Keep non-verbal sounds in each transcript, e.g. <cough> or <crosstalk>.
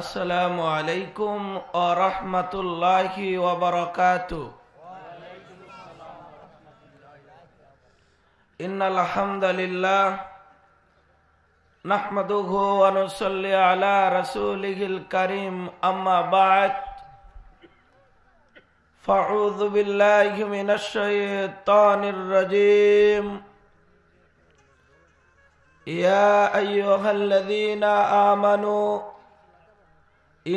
আসসালামু আলাইকুম ও রহমতুল্লাহি إن الحمد لله نحمده ونصلي على رسوله الكريم أما بعد فأعوذ بالله من الشيطان الرجيم يا أيها الذين آمنوا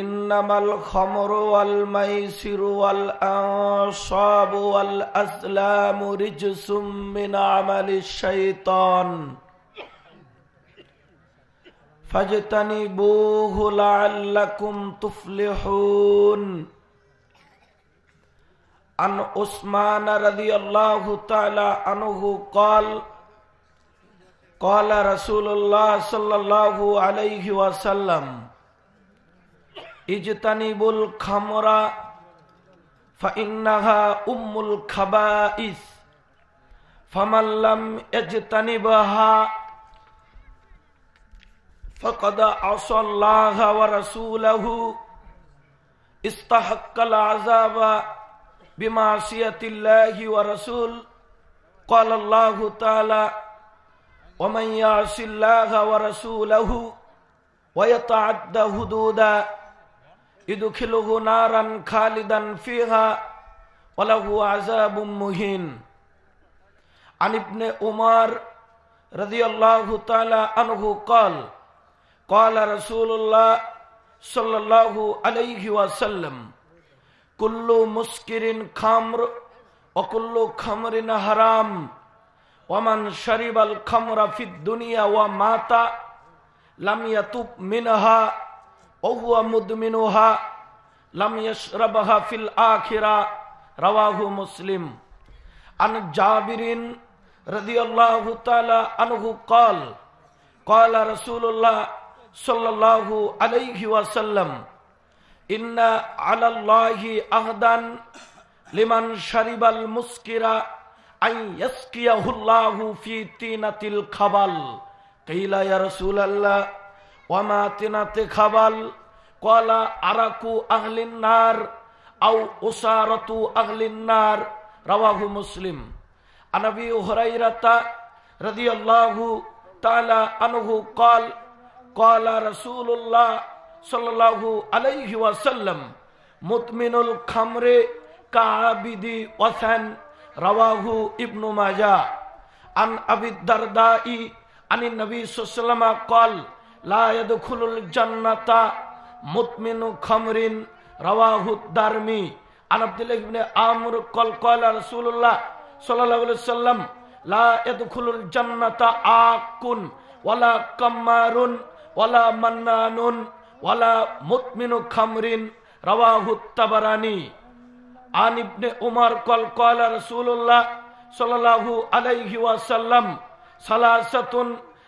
ইন্নামাল খমর ওয়াল মাইসির ওয়াল আনসাব ওয়াল আসলাম রিজসুম মিন আমালি শাইতান ফাজতানিবুহু লাআল্লাকুম তুফলিহুন عن عثمان رضي الله تعالى عنه قال قال رسول الله صلى ইজতানিবুল খামরা ফাইন্নাহা উম্মুল খাবাইস ফামাল্লাম ইজতানিবহা فقد عصى الله ورسوله استحق العذاب بمعصية الله ورسول قال الله تعالى ومن يعص الله ورسوله ويتعد حدودا ইদুখিলহু নারান খালিদান ফিহা ওলাহু আজাবুম মুহিন আনিবনে উমার রাদিয়াল্লাহু তাআলা আনহু قال قال رسول الله صلى الله عليه وسلم كل مسكر خمر وكل خمر حرام ومن شرب الخمر في الدنيا ومات لم يتب منها وهو مدمنها لم يشربها في الآخرة رواه مسلم عن جابر رضي الله تعالى عنه قال قال رسول الله صلى الله عليه وسلم إن على الله أهدا لمن شرب المسكرة أن يسقيه الله في تينة الخبل قيل يا رسول الله ওয়ামা তেনাতে খাবাল কলা আরাকু আহলিন নার আউ ওসারতু আহলিন নার রাবাহু মুসলিম আনবি হরাইরাতা رضي الله تعالى عنه قال قال رسول الله صلى الله عليه وسلم مطمئن الخمر كعابد وثن رواه ابن ماجه عن ابي الدرداء عن النبي صلى الله عليه وسلم قال লায়াদুখুলুল জান্নাতা মুতমিনু খামরিন রাওয়াহু দারমি আন আব্দুল্লাহ কল কল রাসূলুল্লাহ সাল্লাল্লাহু লা ইয়াদখুলুল জান্নাতা আকুন ওয়ালা কামারুন ওয়ালা মান্নানুন ওয়ালা মুতমিনু খামরিন রাওয়াহু তাবারানি আন ইবনে উমর কল কল রাসূলুল্লাহ সাল্লাল্লাহু আলাইহি ওয়াসাল্লাম সালাসাতুন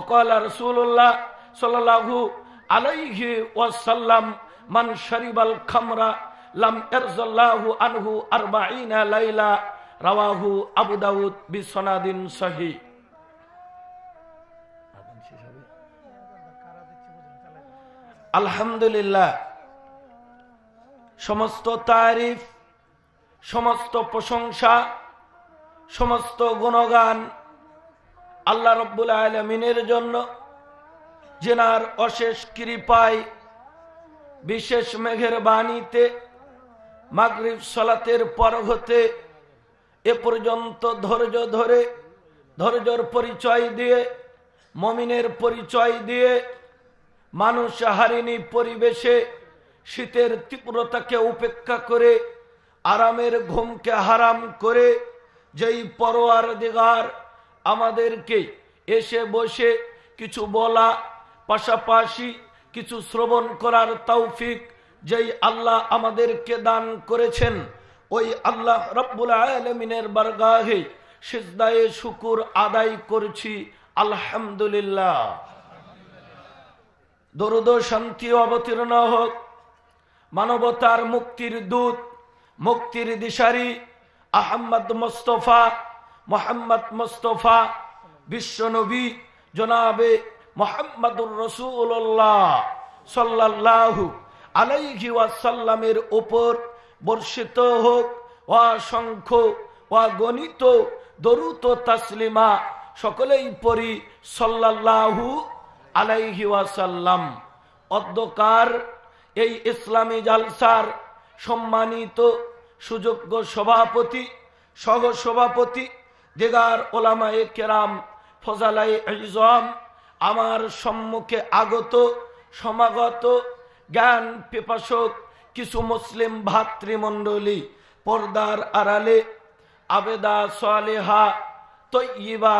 অকাল রসুল্লাহ সাল্লাহু আলাইহি ওয়াসাল্লাম মান শরিবাল খামরা লাম এরজাল্লাহু আনহু লাইলা রাওয়াহু আবু দাউদ বিসনাদিন সহি আলহামদুলিল্লাহ সমস্ত তারিফ সমস্ত প্রশংসা সমস্ত গুণগান আল্লাহ রব্বুল আলমিনের জন্য জেনার অশেষ কৃপায় বিশেষ মেঘের বাণীতে মাগরীব সলাতের পর হতে এ পর্যন্ত ধৈর্য ধরে ধৈর্যর পরিচয় দিয়ে মমিনের পরিচয় দিয়ে মানুষ হারিনী পরিবেশে শীতের তীব্রতাকে উপেক্ষা করে আরামের ঘুমকে হারাম করে যেই পরোয়ার দিগার আমাদেরকে এসে বসে কিছু বলা পাশাপাশি কিছু শ্রবণ করার তৌফিক যেই আল্লাহ আমাদেরকে দান করেছেন ওই আল্লাহ রব্বুল আলমিনের বারগাহে সিজদায়ে শুকুর আদায় করছি আলহামদুলিল্লাহ দরুদ শান্তি অবতীর্ণ হোক মানবতার মুক্তির দূত মুক্তির দিশারি আহম্মদ মোস্তফা মোহাম্মদ মোস্তফা বিশ্বনবী জনাবে মোহাম্মদুর রসুল্লাহ সাল্লাহু আলাইহি ওয়াসাল্লামের ওপর বর্ষিত হোক অসংখ্য গণিত দরুত তাসলিমা সকলেই পড়ি সাল্লাহু আলাইহি ওয়াসাল্লাম অধ্যকার এই ইসলামী জালসার সম্মানিত সুযোগ্য সভাপতি সভাপতি দিগার ওলামায়ে কেরাম ফজালাই ইজম আমার সম্মুখে আগত সমাগত জ্ঞান পিপাসক কিছু মুসলিম ভাতৃমণ্ডলী পর্দার আড়ালে আবেদা সালেহা তৈবা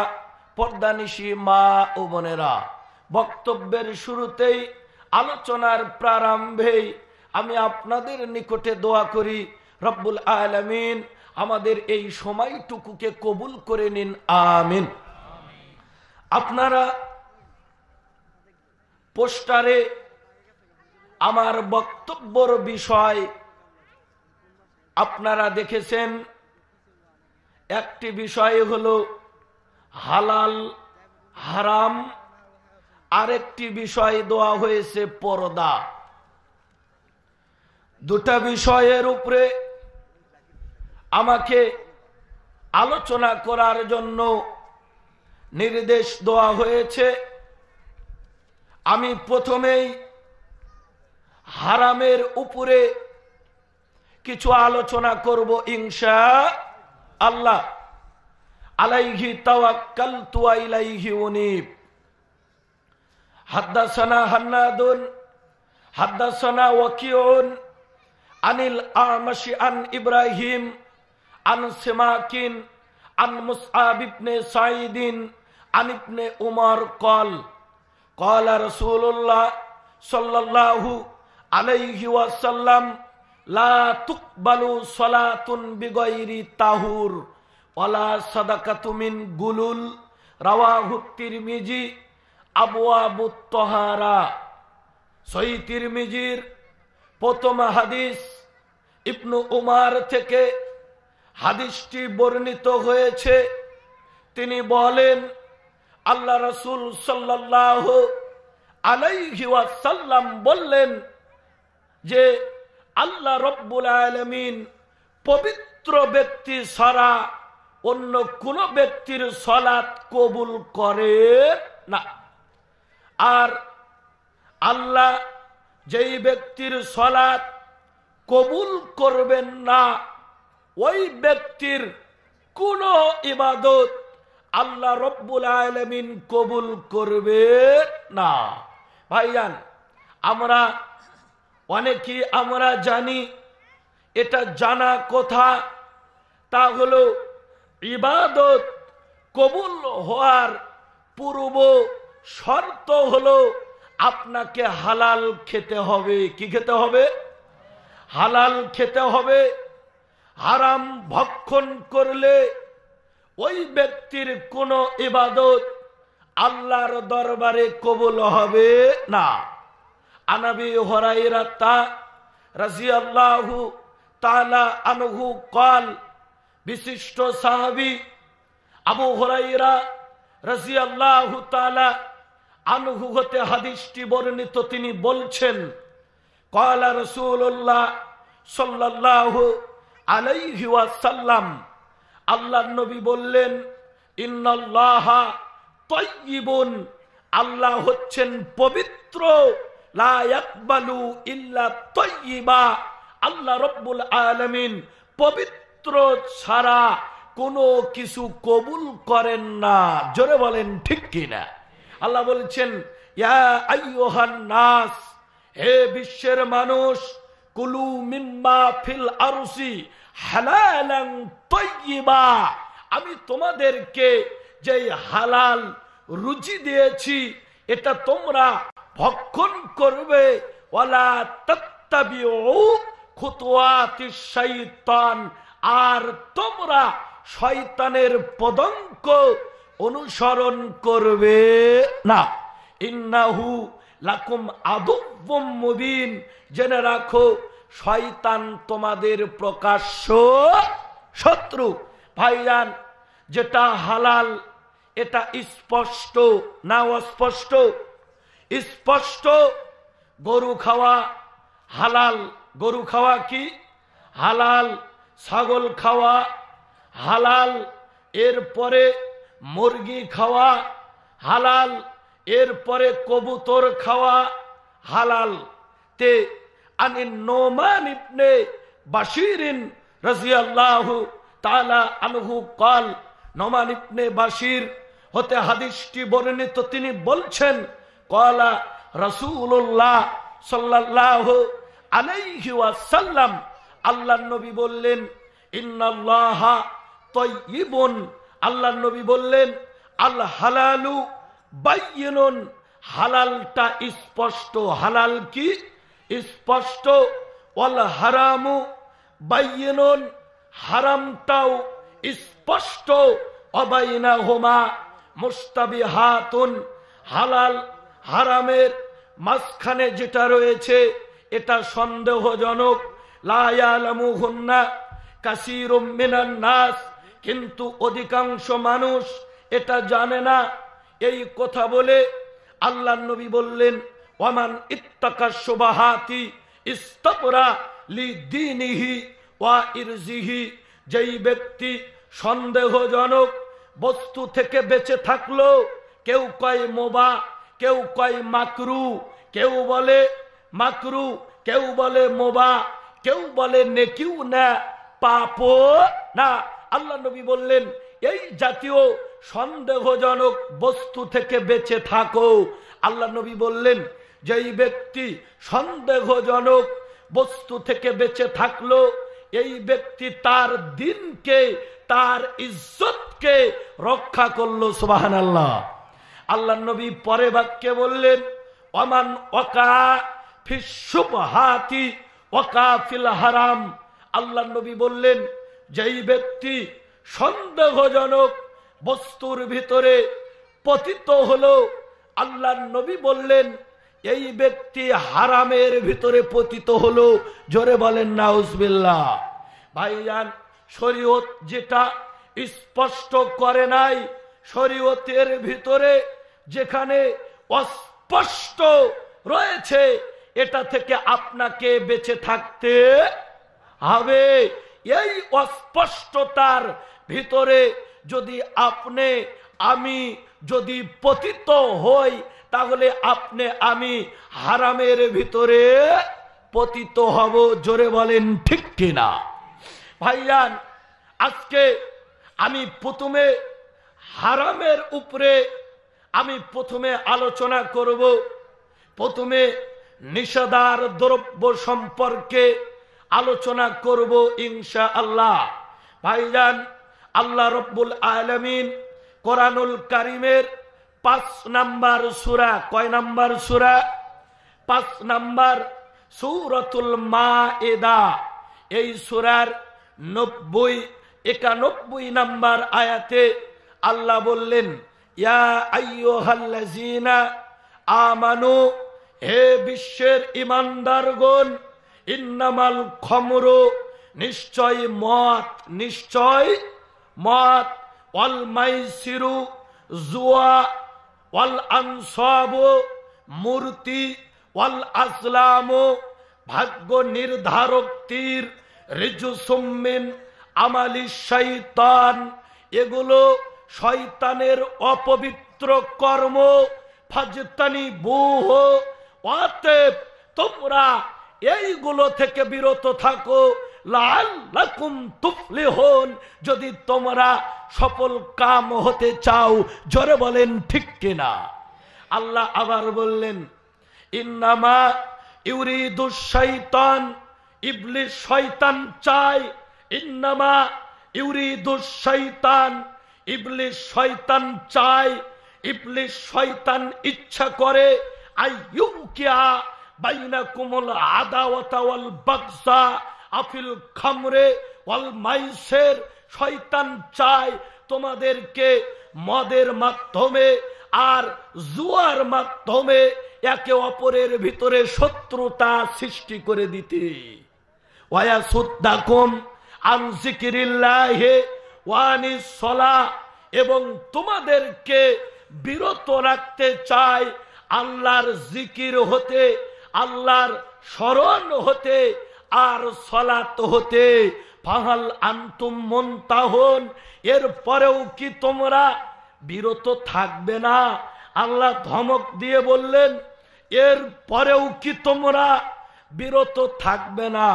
পর্দানিশি মা ও বোনেরা বক্তব্যের শুরুতেই আলোচনার প্রারম্ভেই আমি আপনাদের নিকটে দোয়া করি রব্বুল আলমিন আমাদের এই সময়টুকুকে কবুল করে নিন আমিন আপনারা পোস্টারে আমার বক্তব্যর বিষয় আপনারা দেখেছেন একটি বিষয় হল হালাল হারাম আরেকটি বিষয় দেওয়া হয়েছে পর্দা দুটা বিষয়ের উপরে আমাকে আলোচনা করার জন্য নির্দেশ দেওয়া হয়েছে আমি প্রথমেই হারামের উপরে কিছু আলোচনা করব ইংসা আল্লাহ আলাইহি তাওয়াক্কাল ইলাইহি উনিব হাদাসানা হান্নাদুন হাদাসানা ওয়াকিউন আনিল আমাশি আন ইব্রাহিম আন সেমাকিন আন মুসআব ইবনে সাইদিন আন ইবনে উমর কল قال رسول الله صلى الله عليه وسلم لا تقبل صلاة بغير طهور ولا صدقة من غلول رواه الترمذي أبواب الطهارة সই তিরমিজির প্রথম হাদিস ইবনু উমার থেকে হাদিসটি বর্ণিত হয়েছে তিনি বলেন আল্লাহ রসুল সাল্লাহ আলাইসাল্লাম বললেন যে আল্লাহ রব্বুল আলমিন পবিত্র ব্যক্তি ছাড়া অন্য কোন ব্যক্তির সলাৎ কবুল করে না আর আল্লাহ যেই ব্যক্তির সলাৎ কবুল করবেন না ওই ব্যক্তির কোন ইবাদত আল্লাহ রব্বুল আলমিন কবুল করবে না ভাইজান আমরা অনেকেই আমরা জানি এটা জানা কথা তা হলো ইবাদত কবুল হওয়ার পূর্ব শর্ত হলো আপনাকে হালাল খেতে হবে কি খেতে হবে হালাল খেতে হবে হারাম ভক্ষণ করলে ওই ব্যক্তির কোন ইবাদত আল্লাহর দরবারে কবুল হবে না আনাবি হরাইরা তা রাজি আল্লাহু তালা আনহু কল বিশিষ্ট সাহাবি আবু হরাইরা রাজি আল্লাহু তালা আনহু হতে হাদিসটি বর্ণিত তিনি বলছেন কয়লা রসুল্লাহ সাল্লাহ আলাইহি ওয়াসাল্লাম আল্লাহর নবী বললেন ইন্নাল্লাহা তৈবন আল্লাহ হচ্ছেন পবিত্র লায়াকবালু ইল্লা তৈবা আল্লাহ রব্বুল আলমিন পবিত্র ছাড়া কোনো কিছু কবুল করেন না জোরে বলেন ঠিক কি না আল্লাহ বলছেন ইয়া আইয়ুহান নাস হে বিশ্বের মানুষ কুলু মিম্মা ফিল আরসি হালালান তৈবা আমি তোমাদেরকে যে হালাল রুচি দিয়েছি এটা তোমরা ভক্ষণ করবে ওয়ালা তত্তাবিউ খুতুয়াতি শয়তান আর তোমরা শয়তানের পদঙ্ক অনুসরণ করবে না ইন্নাহু মুবিন জেনে রাখো শয়তান তোমাদের প্রকাশ্য শত্রু ভাইজান যেটা হালাল এটা স্পষ্ট না অস্পষ্ট স্পষ্ট গরু খাওয়া হালাল গরু খাওয়া কি হালাল ছাগল খাওয়া হালাল এরপরে মুরগি খাওয়া হালাল এরপরে কবুতর খাওয়া হালাল তে আনিন নোমান ইবনে বাশিরিন রাজিয়াল্লাহু তাআলা আনহু কল নোমান ইবনে বাশির হতে হাদিসটি বর্ণিত তিনি বলছেন কলা রাসূলুল্লাহ সাল্লাল্লাহু আলাইহি ওয়াসাল্লাম আল্লাহর নবী বললেন ইন্নাল্লাহা তাইয়িবুন আল্লাহর নবী বললেন আল হালালু বাইয়ন হালালটা স্পষ্ট হালাল কি স্পষ্ট ওয়াল হারামু বাইয়ন হারামটাও স্পষ্ট অবাইনা হোমা মুস্তাবি হাতুন হালাল হারামের মাঝখানে যেটা রয়েছে এটা সন্দেহজনক লায়ালামু হুন্না কাসির নাস কিন্তু অধিকাংশ মানুষ এটা জানে না এই কথা বলে আল্লাহ নবী বললেন ওয়ামান ইত্তাকা শোবাহাতি ইস্তাপরা লি দিনিহি ওয়া ইরজিহি যেই ব্যক্তি সন্দেহজনক বস্তু থেকে বেঁচে থাকলো কেউ কয় মোবা কেউ কয় মাকরু কেউ বলে মাকরু কেউ বলে মোবা কেউ বলে নেকিউ না পাপো না আল্লাহ নবী বললেন এই জাতীয় সন্দেহজনক বস্তু থেকে বেঁচে থাকো আল্লাহ নবী বললেন যেই ব্যক্তি সন্দেহজনক বস্তু থেকে বেঁচে থাকলো এই ব্যক্তি তার দিনকে তার ইজ্জতকে রক্ষা করলো সুবাহান আল্লাহ আল্লাহ নবী পরে বাক্যে বললেন অমান অকা ফিসুপাতি হাতি অকা ফিল হারাম আল্লাহ নবী বললেন যেই ব্যক্তি সন্দেহজনক বস্তুর ভিতরে পতিত হলো আল্লাহ নবী বললেন এই ব্যক্তি হারামের ভিতরে পতিত হলো জোরে বলেন নাউজবিল্লা ভাইজান শরীয়ত যেটা স্পষ্ট করে নাই শরীয়তের ভিতরে যেখানে অস্পষ্ট রয়েছে এটা থেকে আপনাকে বেঁচে থাকতে হবে এই অস্পষ্টতার ভিতরে যদি আপনি আমি যদি পতিত হই তাহলে আপনি আমি হারামের ভিতরে পতিত হব জোরে বলেন ঠিক কিনা ভাইয়ান আজকে আমি প্রথমে হারামের উপরে আমি প্রথমে আলোচনা করব প্রথমে নিষেধার দ্রব্য সম্পর্কে আলোচনা করব ইনশা আল্লাহ ভাইজান আল্লাহ রব্বুল আলমিন কোরআনুল কারিমের পাঁচ নাম্বার সুরা কয় নাম্বার সুরা পাঁচ নাম্বার সৌরতুল মা এদা এই সুরার নব্বই একানব্বই নাম্বার আয়াতে আল্লাহ বললেন ইয়া আমানু হে বিশ্বের ইমানদারগণ ইন্নামাল খমরো নিশ্চয় মত নিশ্চয় মদ অল মাইসিরু জুয়া অল আনসব মূর্তি অল আসলাম ভাগ্য নির্ধারক তীর রিজু সুম্মিন আমালি শৈতান এগুলো শয়তানের অপবিত্র কর্ম ফাজতানি বুহ অতএব তোমরা এইগুলো থেকে বিরত থাকো যদি তোমরা সফল কাম হতে চাও জোরে বলেন ঠিক কিনা আল্লাহ আবার বললেন ইন্নামা ইউরি শৈতান ইবলি শৈতান চায় ইন্নামা ইউরি শৈতান ইবলি শৈতান চায় ইবলি শৈতান ইচ্ছা করে আইয়ুকিয়া বাইনাকুমুল আদাওয়াতা ওয়াল বাগসা আফিল খামরে ওয়াল মাইসের শয়তান চায় তোমাদেরকে মদের মাধ্যমে আর জুয়ার মাধ্যমে একে অপরের ভিতরে শত্রুতা সৃষ্টি করে দিতে ওয়া সুদ্দাকুম আনজিকিরিল্লাহে ওয়ানি সলা এবং তোমাদেরকে বিরত রাখতে চায় আল্লাহর জিকির হতে আল্লাহর স্মরণ হতে আর সলাত হতে ফাহাল আন্তুম মন তাহন এরপরেও কি তোমরা বিরত থাকবে না আল্লাহ ধমক দিয়ে বললেন এর পরেও কি তোমরা বিরত থাকবে না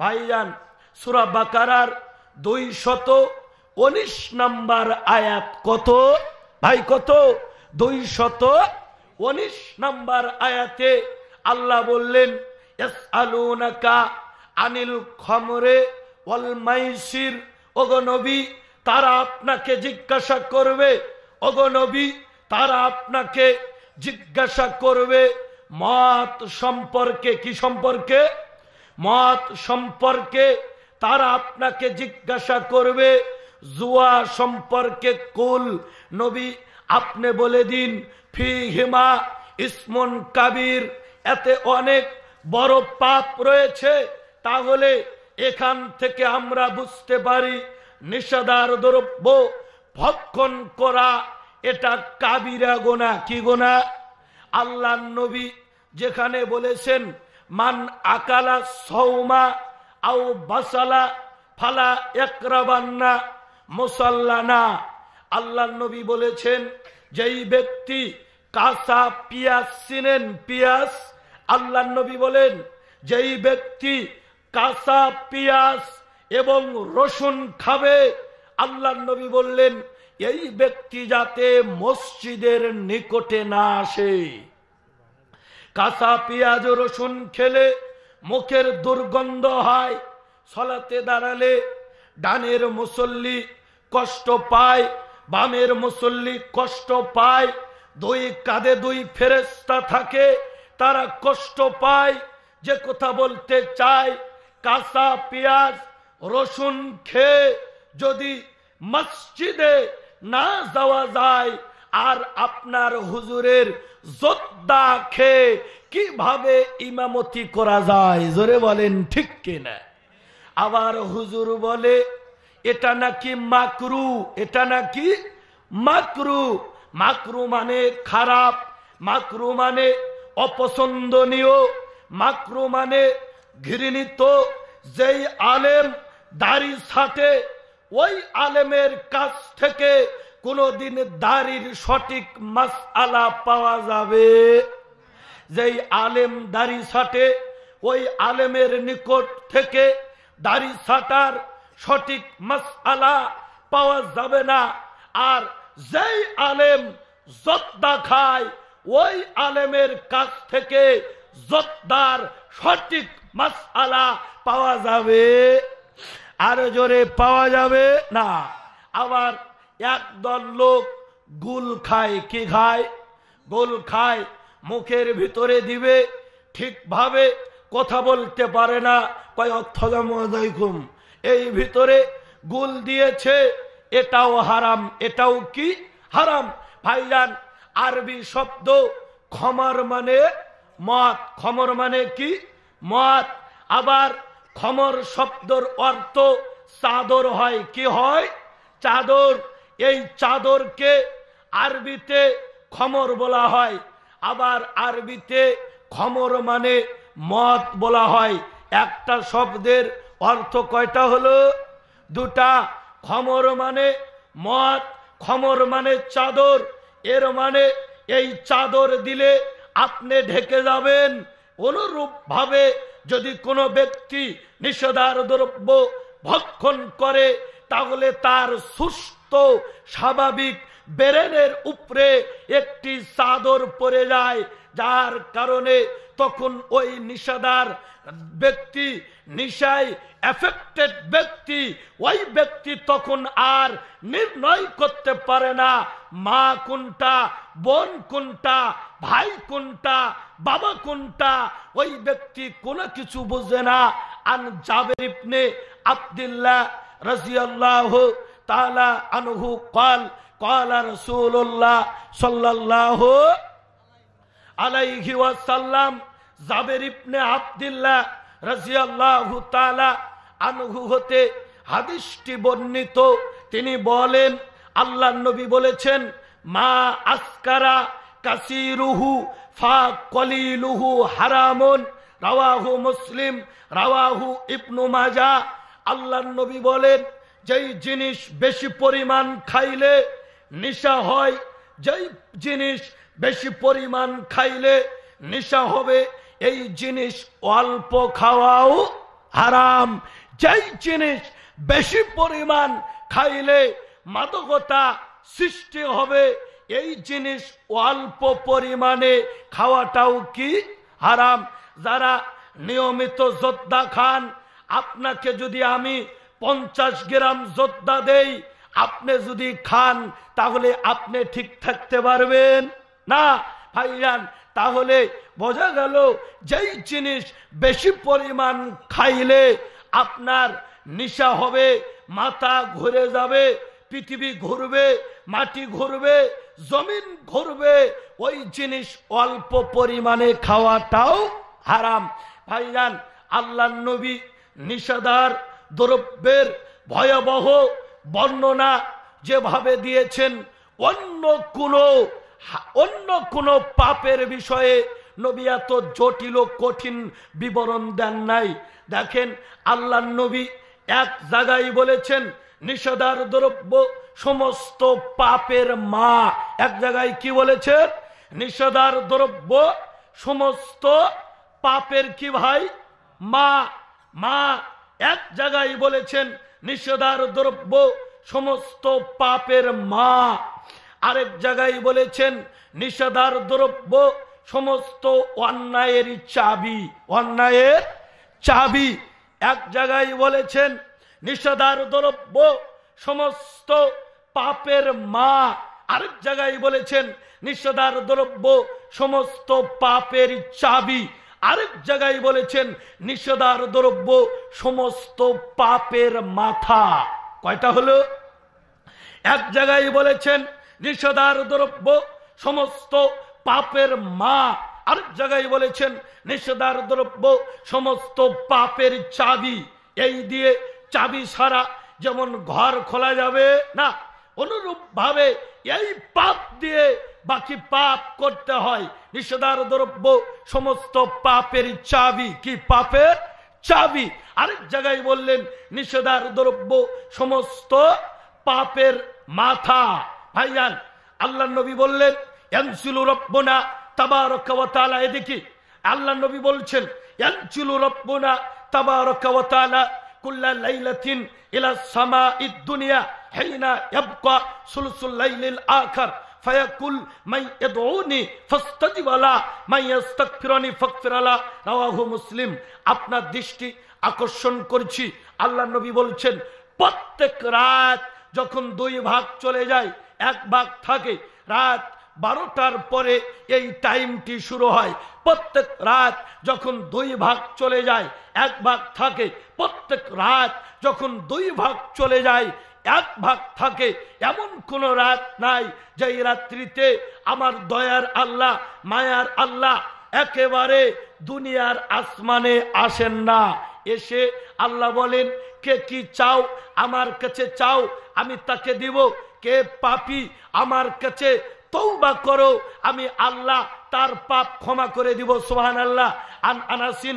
ভাইজান সুরা বাকার দুই শত উনিশ নাম্বার আয়াত কত ভাই কত দুই শত উনিশ নাম্বার আয়াতে আল্লাহ বললেন এস আলুনাকা আনিল খমরে ওয়াল মাইসির ওগনবী তারা আপনাকে জিজ্ঞাসা করবে অগনবী তারা আপনাকে জিজ্ঞাসা করবে মত সম্পর্কে কি সম্পর্কে মত সম্পর্কে তারা আপনাকে জিজ্ঞাসা করবে জুয়া সম্পর্কে কুল নবী আপনি বলে দিন ফি হিমা ইসমন কাবির এতে অনেক বড় পাপ রয়েছে তাহলে এখান থেকে আমরা বুঝতে পারি নিষেধার দ্রব্য ভক্ষণ করা এটা কাবিরা গোনা কি গোনা আল্লাহ নবী যেখানে বলেছেন মান আকালা সৌমা আও বাসালা ফালা একরাবান্না মুসাল্লানা আল্লাহ নবী বলেছেন যেই ব্যক্তি কাঁচা পিয়াস চিনেন পিয়াস আল্লাহ নবী বলেন যেই ব্যক্তি কাঁচা পেঁয়াজ এবং রসুন খাবে আল্লাহ নবী বললেন এই ব্যক্তি যাতে মসজিদের নিকটে না আসে কাঁচা পেঁয়াজ রসুন খেলে মুখের দুর্গন্ধ হয় সলাতে দাঁড়ালে ডানের মুসল্লি কষ্ট পায় বামের মুসল্লি কষ্ট পায় দুই কাঁধে দুই ফেরেস্তা থাকে তারা কষ্ট পায় যে কথা বলতে চায় কাঁচা পেঁয়াজ রসুন খেয়ে যদি মসজিদে না যাওয়া যায় আর আপনার হুজুরের যোদ্দা খেয়ে কিভাবে ইমামতি করা যায় জোরে বলেন ঠিক কিনা আবার হুজুর বলে এটা নাকি মাকরু এটা নাকি মাকরু মাকরু মানে খারাপ মাকরু মানে অপছন্দনীয় মাকরু মানে ঘৃণিত যেই আলেম দাড়ি ছাটে ওই আলেমের কাছ থেকে কোনোদিন দাড়ির সঠিক মাস আলা পাওয়া যাবে যেই আলেম দাড়ি ছাটে ওই আলেমের নিকট থেকে দাড়ি ছাটার সঠিক মাস আলা পাওয়া যাবে না আর যেই আলেম যদ্দা খায় ওই আলেমের কাছ থেকে যদ্দার সঠিক মাসালা পাওয়া যাবে আর জোরে পাওয়া যাবে না আবার একদল লোক গুল খায় কি খায় গুল খায় মুখের ভিতরে দিবে ঠিকভাবে কথা বলতে পারে না কয় অথলামুম এই ভিতরে গুল দিয়েছে এটাও হারাম এটাও কি হারাম ভাইজান আরবি শব্দ ক্ষমার মানে মত ক্ষমর মানে কি মদ আবার খমর শব্দর অর্থ চাদর হয় কি হয় চাদর এই চাদরকে আরবিতে খমর বলা হয় আবার আরবিতে খমর মানে মদ বলা হয় একটা শব্দের অর্থ কয়টা হলো দুটা খমর মানে মদ খমর মানে চাদর এর মানে এই চাদর দিলে আপনি ঢেকে যাবেন অনুরূপভাবে যদি কোনো ব্যক্তি নিষেধার দ্রব্য ভক্ষণ করে তাহলে তার সুস্থ স্বাভাবিক বেরেনের উপরে একটি চাদর পরে যায় যার কারণে তখন ওই নিষেধার ব্যক্তি নেশায় অ্যাফেক্টেড ব্যক্তি ওই ব্যক্তি তখন আর নির্ণয় করতে পারে না মা কোনটা বোন কোনটা ভাই কোনটা বাবা কোনটা ওই ব্যক্তি কোনো কিছু বোঝে না আন জাবের ইবনে আব্দুল্লাহ রাজিয়াল্লাহ তালা আনহু কল কলা রাসূলুল্লাহ সাল্লাল্লাহু আলাইহি ওয়াসাল্লাম জাবের ইবনে আব্দুল্লাহ তালা আনহু হতে হাদিসটি বর্ণিত তিনি বলেন আল্লাহ নবী বলেছেন মা আসকারা কাসিরুহু ফা কলিলুহু হারামন রাওয়াহু মুসলিম রাওয়াহু ইবনু মাজা আল্লাহ নবী বলেন যেই জিনিস বেশি পরিমাণ খাইলে নিশা হয় যেই জিনিস বেশি পরিমাণ খাইলে নিশা হবে এই জিনিস অল্প খাওয়াও হারাম যেই জিনিস বেশি পরিমাণ খাইলে মাদকতা সৃষ্টি হবে এই জিনিস অল্প পরিমাণে খাওয়াটাও কি হারাম যারা নিয়মিত যোদ্ধা খান আপনাকে যদি আমি পঞ্চাশ গ্রাম যোদ্ধা দেই আপনি যদি খান তাহলে আপনি ঠিক থাকতে পারবেন না ভাইয়ান তাহলে বোঝা গেল যেই জিনিস বেশি পরিমাণ খাইলে আপনার নিশা হবে মাথা ঘুরে যাবে পৃথিবী ঘুরবে মাটি ঘুরবে জমিন ঘুরবে ওই জিনিস অল্প পরিমাণে খাওয়াটাও হারাম ভাইজান আল্লাহ নবী নিষেধার দ্রব্যের ভয়াবহ বর্ণনা যেভাবে দিয়েছেন অন্য কোনো অন্য কোনো পাপের বিষয়ে নবী এত জটিল কঠিন বিবরণ দেন নাই দেখেন আল্লাহ নবী এক জায়গায় বলেছেন নিষেধার দ্রব্য সমস্ত পাপের মা এক জায়গায় কি বলেছেন নিষেধার দ্রব্য সমস্ত পাপের কি ভাই মা মা এক জায়গায় বলেছেন নিষেধার দ্রব্য সমস্ত পাপের মা আরেক জায়গায় বলেছেন নিষেধার দ্রব্য সমস্ত অন্যায়ের চাবি অন্যায়ের চাবি এক জায়গায় বলেছেন নিষেধার দ্রব্য সমস্ত পাপের মা আরেক জায়গায় বলেছেন নিষেধার দ্রব্য সমস্ত পাপের চাবি আরেক জায়গায় বলেছেন নিষেধার দ্রব্য সমস্ত পাপের মাথা কয়টা হলো এক জায়গায় বলেছেন নিষেধার দ্রব্য সমস্ত পাপের মা আর জায়গায় বলেছেন নিষেধার দ্রব্য সমস্ত পাপের চাবি এই দিয়ে চাবি সারা যেমন ঘর খোলা যাবে না অনুরূপ ভাবে এই পাপ দিয়ে বাকি পাপ করতে হয় নিষেধার দ্রব্য সমস্ত পাপের চাবি কি পাপের চাবি আরেক জায়গায় বললেন নিষেধার দ্রব্য সমস্ত পাপের মাথা ভাইয়ান আল্লাহ নবী বললেন রব্বনা তাবা ওয়া এদিকে আল্লাহ নবী বলছেন রব্বনা তাবারক ফায়াকুল মুসলিম আপনার দৃষ্টি আকর্ষণ করছি আল্লাহ নবী বলছেন প্রত্যেক রাত যখন দুই ভাগ চলে যায় এক ভাগ থাকে রাত বারোটার পরে এই টাইমটি শুরু হয় প্রত্যেক রাত যখন দুই ভাগ চলে যায় এক ভাগ থাকে প্রত্যেক রাত যখন দুই ভাগ চলে যায় এক ভাগ থাকে এমন কোন রাত নাই যেই রাত্রিতে আমার দয়ার আল্লাহ মায়ার আল্লাহ একেবারে দুনিয়ার আসমানে আসেন না এসে আল্লাহ বলেন কে কি চাও আমার কাছে চাও আমি তাকে দিব কে পাপি আমার কাছে তৌবা করো আমি আল্লাহ তার পাপ ক্ষমা করে দিব সোহান আল্লাহ আন আনাসিন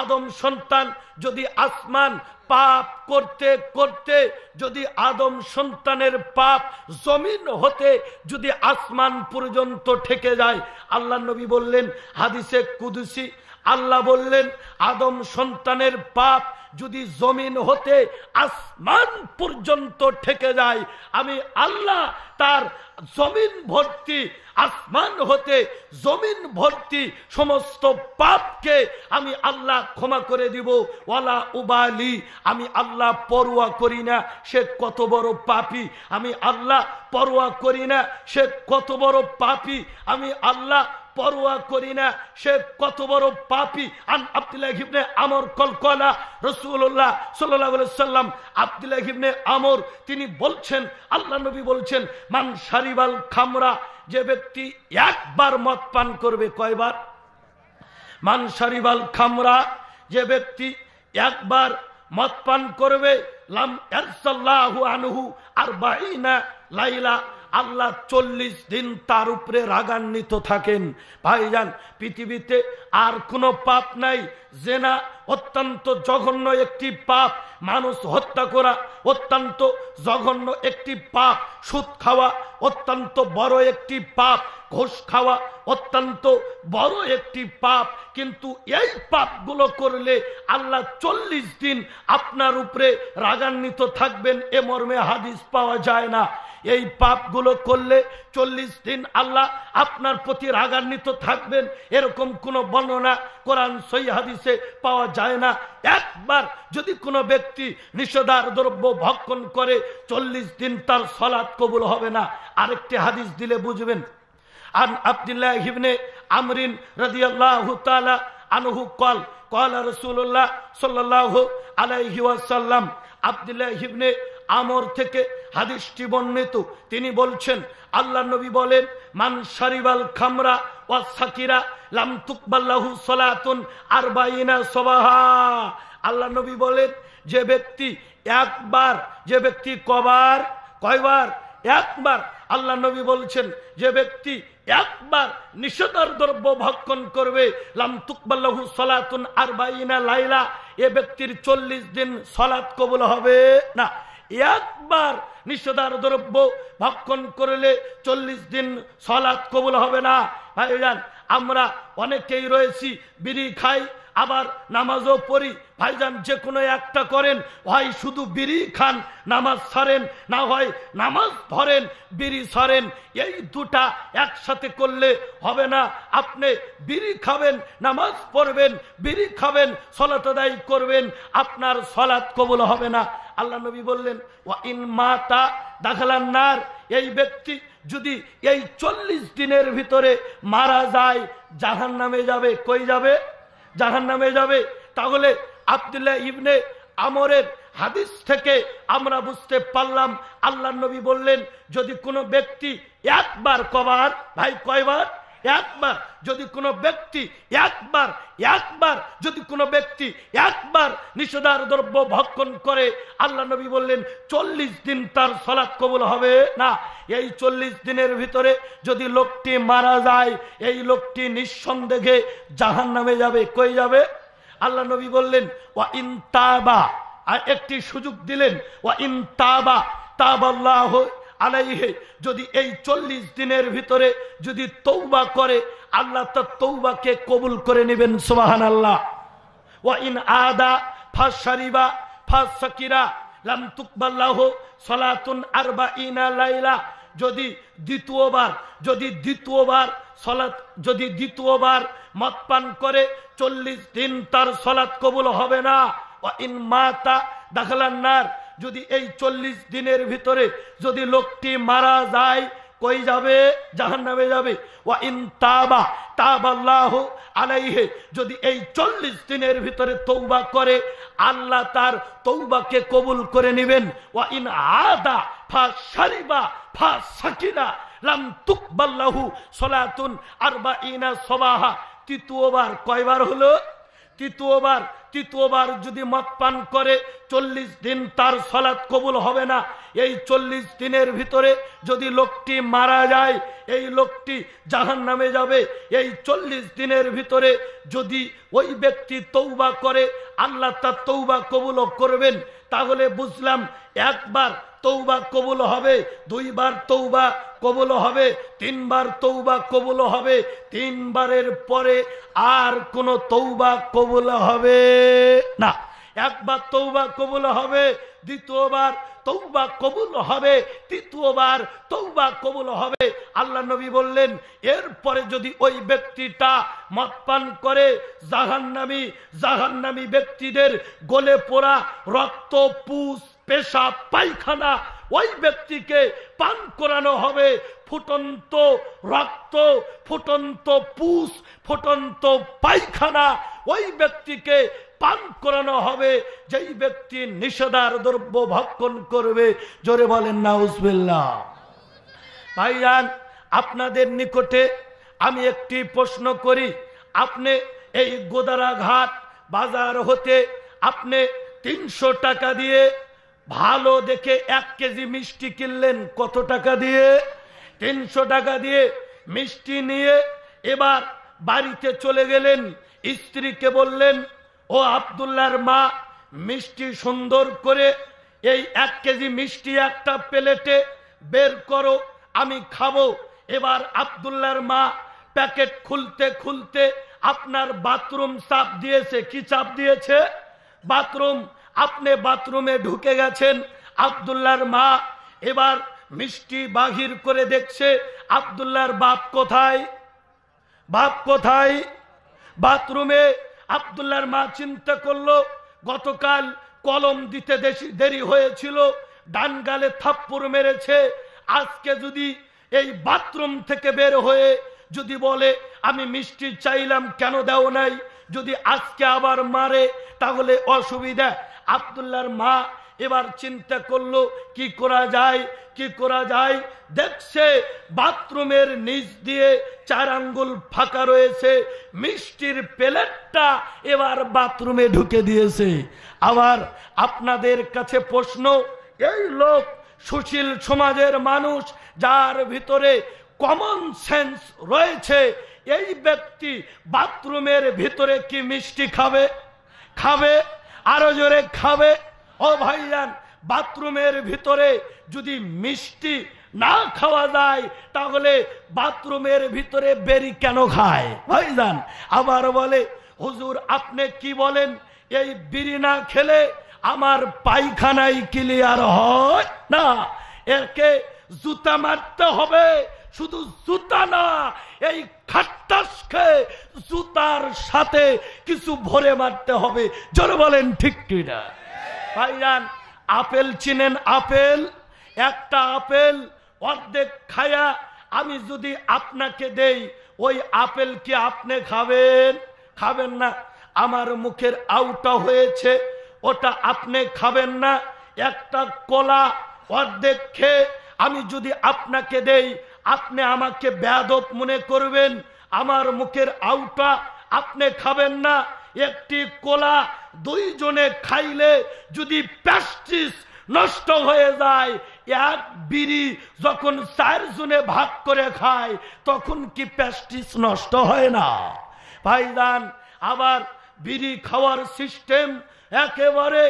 আদম সন্তান যদি আসমান পাপ করতে করতে যদি আদম সন্তানের পাপ জমিন হতে যদি আসমান পর্যন্ত ঠেকে যায় আল্লাহ নবী বললেন হাদিসে কুদুসি আল্লাহ বললেন আদম সন্তানের পাপ যদি জমিন হতে আসমান পর্যন্ত ঠেকে যায় আমি আল্লাহ তার জমিন ভর্তি আসমান হতে জমিন ভর্তি সমস্ত পাপকে আমি আল্লাহ ক্ষমা করে দিব ওয়ালা উবালি আমি আল্লাহ পরোয়া করি না সে কত বড় পাপি আমি আল্লাহ পরোয়া করি না সে কত বড় পাপি আমি আল্লাহ পরোয়া করি না সে কত বড় পাপি আন আবদুল্লাহ ইবনে আমর কলকলা রসুল্লাহ সাল্লাহ সাল্লাম আবদুল্লাহ ইবনে আমর তিনি বলছেন আল্লাহ নবী বলছেন মান সারিবাল খামরা যে ব্যক্তি একবার মদ পান করবে কয়বার মান সারিবাল খামরা যে ব্যক্তি একবার মদ পান করবে লাম আনহু আর বাইনা লাইলা আল্লাহ চল্লিশ দিন তার উপরে রাগান্বিত থাকেন ভাইজান পৃথিবীতে আর কোনো পাপ নাই জেনা অত্যন্ত জঘন্য একটি পাপ মানুষ হত্যা করা অত্যন্ত জঘন্য একটি পাপ সুদ খাওয়া অত্যন্ত বড় একটি পাপ ঘোষ খাওয়া অত্যন্ত বড় একটি পাপ কিন্তু এই পাপগুলো করলে আল্লাহ চল্লিশ দিন আপনার উপরে রাগান্বিত থাকবেন এ মর্মে হাদিস পাওয়া যায় না এই পাপগুলো করলে চল্লিশ দিন আল্লাহ আপনার প্রতি রাগান্বিত থাকবেন এরকম কোনো বর্ণনা কোরআন সই হাদিসে পাওয়া যায় না একবার যদি কোনো ব্যক্তি নিষেধার দ্রব্য ভক্ষণ করে চল্লিশ দিন তার সলাদ কবুল হবে না আরেকটি হাদিস দিলে বুঝবেন আর আবদুল্লাহ হিবনে আমরিন রাজিয়াল্লাহু তাআলা আনহু কল কল রসুল্লাহ সাল্লাহ আলাইহি ওয়াসাল্লাম আবদুল্লাহ হিবনে আমর থেকে হাদিসটি বর্ণিত তিনি বলছেন আল্লাহ নবী বলেন মানসারিবাল খামরা ওয়া সাকিরা লাম তুকবাল্লাহু সলাতুন আর বাইনা সবাহা আল্লাহ নবী বলেন যে ব্যক্তি একবার যে ব্যক্তি কবার কয়বার একবার আল্লাহ নবী বলছেন যে ব্যক্তি একবার নিষেধার দ্রব্য ভক্ষণ করবে লাম তুকবাল্লাহু সলাতুন আর বাইনা লাইলা এ ব্যক্তির চল্লিশ দিন সলাৎ কবুল হবে না একবার নিষেধার দ্রব্য ভক্ষণ করলে চল্লিশ দিন সলাৎ কবুল হবে না ভাই আমরা অনেকেই রয়েছি বিড়ি খাই আবার নামাজও পড়ি ভাইজান যে কোনো একটা করেন হয় শুধু বিড়ি খান নামাজ সরেন না হয় নামাজ ধরেন বিড়ি সরেন এই দুটা একসাথে করলে হবে না আপনি বিড়ি খাবেন নামাজ পড়বেন বিড়ি খাবেন সলাতদায়ী করবেন আপনার সলাৎ কবল হবে না আল্লাহ নবী বললেন ও ইন মাতা দাখলান নার এই ব্যক্তি যদি এই চল্লিশ দিনের ভিতরে মারা যায় জাহান নামে যাবে কই যাবে জাহান নামে যাবে তাহলে আবদুল্লাহ ইবনে আমরের হাদিস থেকে আমরা বুঝতে পারলাম আল্লাহ নবী বললেন যদি কোনো ব্যক্তি একবার কবার ভাই কয়বার একবার যদি কোনো ব্যক্তি একবার একবার যদি কোনো ব্যক্তি একবার নিষেধার দ্রব্য ভক্ষণ করে আল্লাহ নবী বললেন চল্লিশ দিন তার সলাৎ কবুল হবে না এই চল্লিশ দিনের ভিতরে যদি লোকটি মারা যায় এই লোকটি নিঃসন্দেহে জাহান নামে যাবে কই যাবে আল্লাহ নবী বললেন ও ইন আর একটি সুযোগ দিলেন ও ইন তাবল্লাহ আলাইহে যদি এই চল্লিশ দিনের ভিতরে যদি তৌবা করে আল্লাহ তার তৌবাকে কবুল করে নেবেন সোহান আল্লাহ ইন আদা ফাঁস সারিবা যদি দ্বিতীয়বার যদি দ্বিতীয়বার যদি দ্বিতীয়বার মদ পান করে চল্লিশ দিন তার সলাৎ কবুল হবে না ইন মাতা দাখলান্নার যদি এই চল্লিশ দিনের ভিতরে যদি লোকটি মারা যায় কই যাবে জাহান নামে যাবে আলাইহে যদি এই চল্লিশ দিনের ভিতরে তৌবা করে আল্লাহ তার তৌবাকে কবুল করে নেবেন ওয়া ইন আদা ফা সারিবা ফা সাকিনা লাম তুকবাল্লাহু সলাতুন আরবা ইনা সবাহা তৃতীয়বার কয়বার হলো তৃতীয়বার তৃতীয়বার যদি মদ পান করে চল্লিশ দিন তার সলাৎ কবুল হবে না এই চল্লিশ দিনের ভিতরে যদি লোকটি মারা যায় এই লোকটি জাহান নামে যাবে এই চল্লিশ দিনের ভিতরে যদি ওই ব্যক্তি তৌবা করে আল্লাহ তার তৌবা কবুলও করবেন তাহলে বুঝলাম একবার তৌবা কবল হবে দুইবার তৌবা কবল হবে তিনবার তৌবা কবল হবে তিনবারের পরে আর কোনো তৌবা কবল হবে না একবার তৌবা কবল হবে দ্বিতীয়বার তৌবা কবুল হবে তৃতীয়বার তৌবা কবুল হবে আল্লাহ নবী বললেন এরপরে যদি ওই ব্যক্তিটা মদপান করে জাহান্নামি জাহান্নামি ব্যক্তিদের গলে পোড়া রক্ত পুষ পেশাব পায়খানা ওই ব্যক্তিকে পান করানো হবে ফুটন্ত রক্ত ফুটন্ত পুষ ফুটন্ত পায়খানা ওই ব্যক্তিকে পান করানো হবে যেই ব্যক্তি নিষেধার দ্রব্য ভক্ষণ করবে জোরে বলেন না নাউজবিল্লা ভাইজান আপনাদের নিকটে আমি একটি প্রশ্ন করি আপনি এই গোদারাঘাট বাজার হতে আপনি তিনশো টাকা দিয়ে ভালো দেখে এক কেজি মিষ্টি কিনলেন কত টাকা দিয়ে তিনশো টাকা দিয়ে মিষ্টি নিয়ে এবার বাড়িতে চলে গেলেন স্ত্রীকে বললেন ও আবদুল্লার মা মিষ্টি সুন্দর করে এই এক কেজি মিষ্টি একটা প্লেটে বের করো আমি খাবো এবার আবদুল্লার মা প্যাকেট খুলতে খুলতে আপনার বাথরুম চাপ দিয়েছে কি চাপ দিয়েছে বাথরুম আপনি বাথরুমে ঢুকে গেছেন আবদুল্লার মা এবার মিষ্টি বাহির করে দেখছে আবদুল্লার বাপ কোথায় বাপ কোথায় বাথরুমে আবদুল্লার মা চিন্তা করলো গতকাল কলম দিতে দেরি হয়েছিল ডান গালে থাপ্পড় মেরেছে আজকে যদি এই বাথরুম থেকে বের হয়ে যদি বলে আমি মিষ্টি চাইলাম কেন দেও নাই যদি আজকে আবার মারে তাহলে অসুবিধা আবদুল্লার মা এবার চিন্তা করলো কি করা যায় কি করা যায় দেখছে বাথরুমের নিচ দিয়ে চার আঙ্গুল ফাঁকা রয়েছে মিষ্টির প্লেটটা এবার বাথরুমে ঢুকে দিয়েছে আবার আপনাদের কাছে প্রশ্ন এই লোক সুশীল সমাজের মানুষ যার ভিতরে কমন সেন্স রয়েছে এই ব্যক্তি বাথরুমের ভিতরে কি মিষ্টি খাবে খাবে আরো জোরে খাবে ও ভাইজান বাথরুমের ভিতরে যদি মিষ্টি না খাওয়া যায় তাহলে বাথরুমের ভিতরে বেরি কেন খায় ভাইজান আবার বলে হুজুর আপনি কি বলেন এই বিড়ি না খেলে আমার পায়খানাই ক্লিয়ার হয় না একে জুতা মারতে হবে শুধু জুতা না এই খেয়ে জুতার সাথে কিছু ভরে মারতে হবে জোরে বলেন ঠিক কিনা আপেল চিনেন আপেল একটা আপেল অর্ধেক খায়া আমি যদি আপনাকে দেই ওই আপেল কি আপনি খাবেন খাবেন না আমার মুখের আউটা হয়েছে ওটা আপনি খাবেন না একটা কলা অর্ধেক খেয়ে আমি যদি আপনাকে দেই আপনি আমাকে ব্যাদব মনে করবেন আমার মুখের আউটা আপনি খাবেন না একটি কোলা দুইজনে খাইলে যদি প্যাস্টিস নষ্ট হয়ে যায় এক বিড়ি যখন চারজনে ভাগ করে খায় তখন কি প্যাস্টিস নষ্ট হয় না ভাইজান আবার বিড়ি খাওয়ার সিস্টেম একেবারে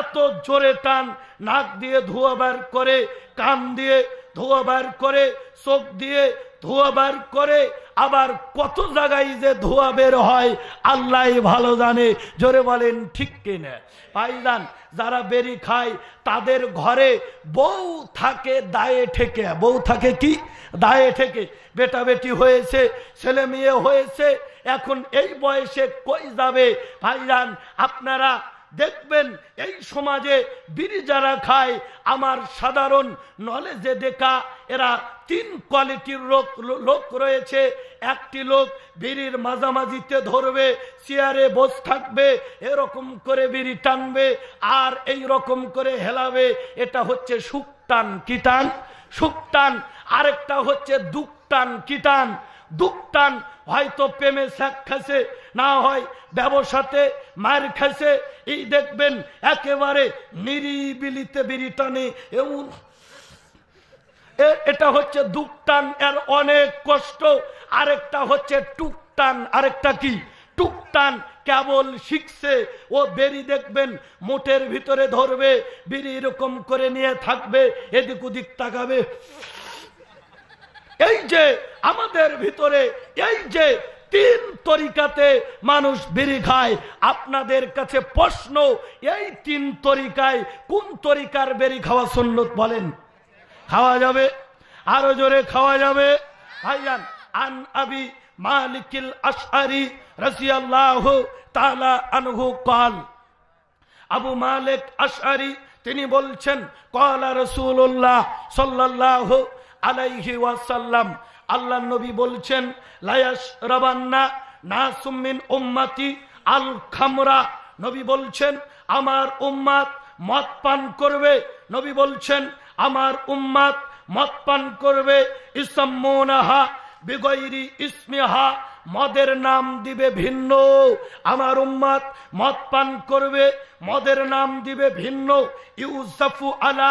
এত জোরে টান নাক দিয়ে ধোয়া বার করে কান দিয়ে ধোয়া বার করে চোখ দিয়ে ধোয়া বার করে আবার কত জায়গায় যে ধোয়া বের হয় আল্লাহ ভালো জানে জোরে বলেন ঠিক কিনা ভাইজান যারা বেরি খায় তাদের ঘরে বউ থাকে দায়ে ঠেকে বউ থাকে কি দায়ে ঠেকে বেটা বেটি হয়েছে ছেলে মেয়ে হয়েছে এখন এই বয়সে কই যাবে ভাইজান আপনারা দেখবেন এই সমাজে বিড়ি যারা খায় আমার সাধারণ নলেজে দেখা এরা তিন কোয়ালিটির লোক লোক রয়েছে একটি লোক বিড়ির মাঝামাঝিতে ধরবে চেয়ারে বস থাকবে এরকম করে বিড়ি টানবে আর এই রকম করে হেলাবে এটা হচ্ছে সুকটান কিটান সুকটান আরেকটা হচ্ছে দুকটান কিটান দুকটান হয়তো প্রেমে স্যাক না হয় ব্যবসাতে মার খাইছে এই দেখবেন একেবারে নিরিবিলিতে বিরিটানে এমন এটা হচ্ছে দুপটান এর অনেক কষ্ট আরেকটা হচ্ছে টুকটান আরেকটা কি টুকটান কেবল শিখছে ও বেরি দেখবেন মোটের ভিতরে ধরবে বিড়ি এরকম করে নিয়ে থাকবে এদিক ওদিক তাকাবে এই যে আমাদের ভিতরে এই যে তিন তরিকাতে মানুষ বিড়ি খায় আপনাদের কাছে প্রশ্ন এই তিন তরিকায় কোন তরিকার বেরি খাওয়া সন্ন্যত বলেন খাওয়া যাবে আরো জোরে খাওয়া যাবে ভাইজান আন আবি মালিকিল আশারি রাসিয়াল্লাহ তালা আনহু কাল আবু মালিক আশারি তিনি বলছেন কলা রসুল্লাহ সাল্লাহ আলাইহি ওয়াসাল্লাম আল্লাহ নবী বলছেন লায়াস রাবান্না না সুমিন উম্মাতি আল খামরা নবী বলছেন আমার উম্মাত মদ পান করবে নবী বলছেন আমার উম্মাত মদ পান করবে ইসাম্মোনাহা বিগৈরি ইসমিহা মদের নাম দিবে ভিন্ন আমার উম্মাত মদ পান করবে মদের নাম দিবে ভিন্ন ইউজাফু আলা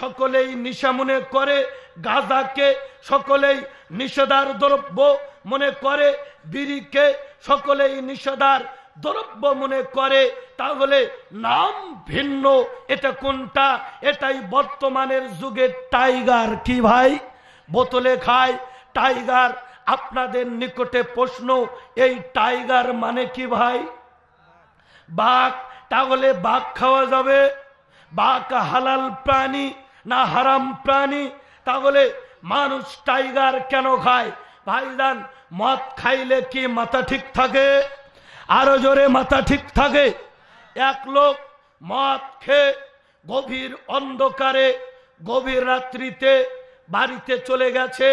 সকলেই নিশা মনে করে গাঁজাকে সকলেই নিষেধার দ্রব্য মনে করে বিড়িকে সকলেই নিষেধার দ্রব্য মনে করে তাহলে নাম ভিন্ন এটা কোনটা এটাই বর্তমানের যুগে টাইগার কি ভাই বোতলে খায় টাইগার আপনাদের নিকটে প্রশ্ন এই টাইগার মানে কি ভাই বাঘ তাহলে বাঘ খাওয়া যাবে বাঘ হালাল প্রাণী না হারাম প্রাণী তাহলে মানুষ টাইগার কেন খায় ভাইজান মদ খাইলে কি মাথা ঠিক থাকে আরো জোরে মাথা ঠিক থাকে এক লোক মদ খেয়ে গভীর অন্ধকারে গভীর রাত্রিতে বাড়িতে চলে গেছে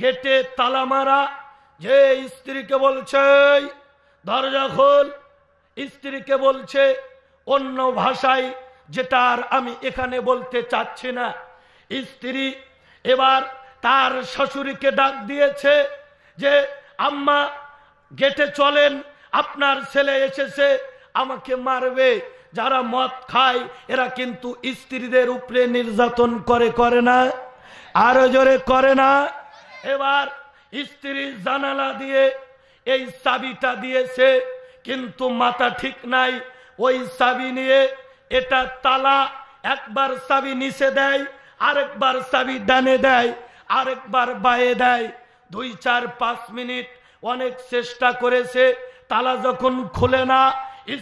গেটে তালা মারা যে স্ত্রীকে বলছে দরজা খোল স্ত্রীকে বলছে অন্য ভাষায় যেটা আর আমি এখানে বলতে চাচ্ছি না স্ত্রী এবার তার শাশুড়িকে ডাক দিয়েছে যে আম্মা গেটে চলেন আপনার ছেলে এসেছে আমাকে মারবে যারা মদ খায় এরা কিন্তু স্ত্রীদের উপরে নির্যাতন করে করে না আরো জোরে করে না এবার স্ত্রী জানালা দিয়ে এই চাবিটা দিয়েছে কিন্তু মাথা ঠিক নাই ওই চাবি নিয়ে এটা তালা একবার চাবি নিচে দেয় আরেকবার চাবি ডানে দেয় আরেকবার বায়ে দেয় দুই চার পাঁচ মিনিট অনেক চেষ্টা করেছে তালা যখন খুলে না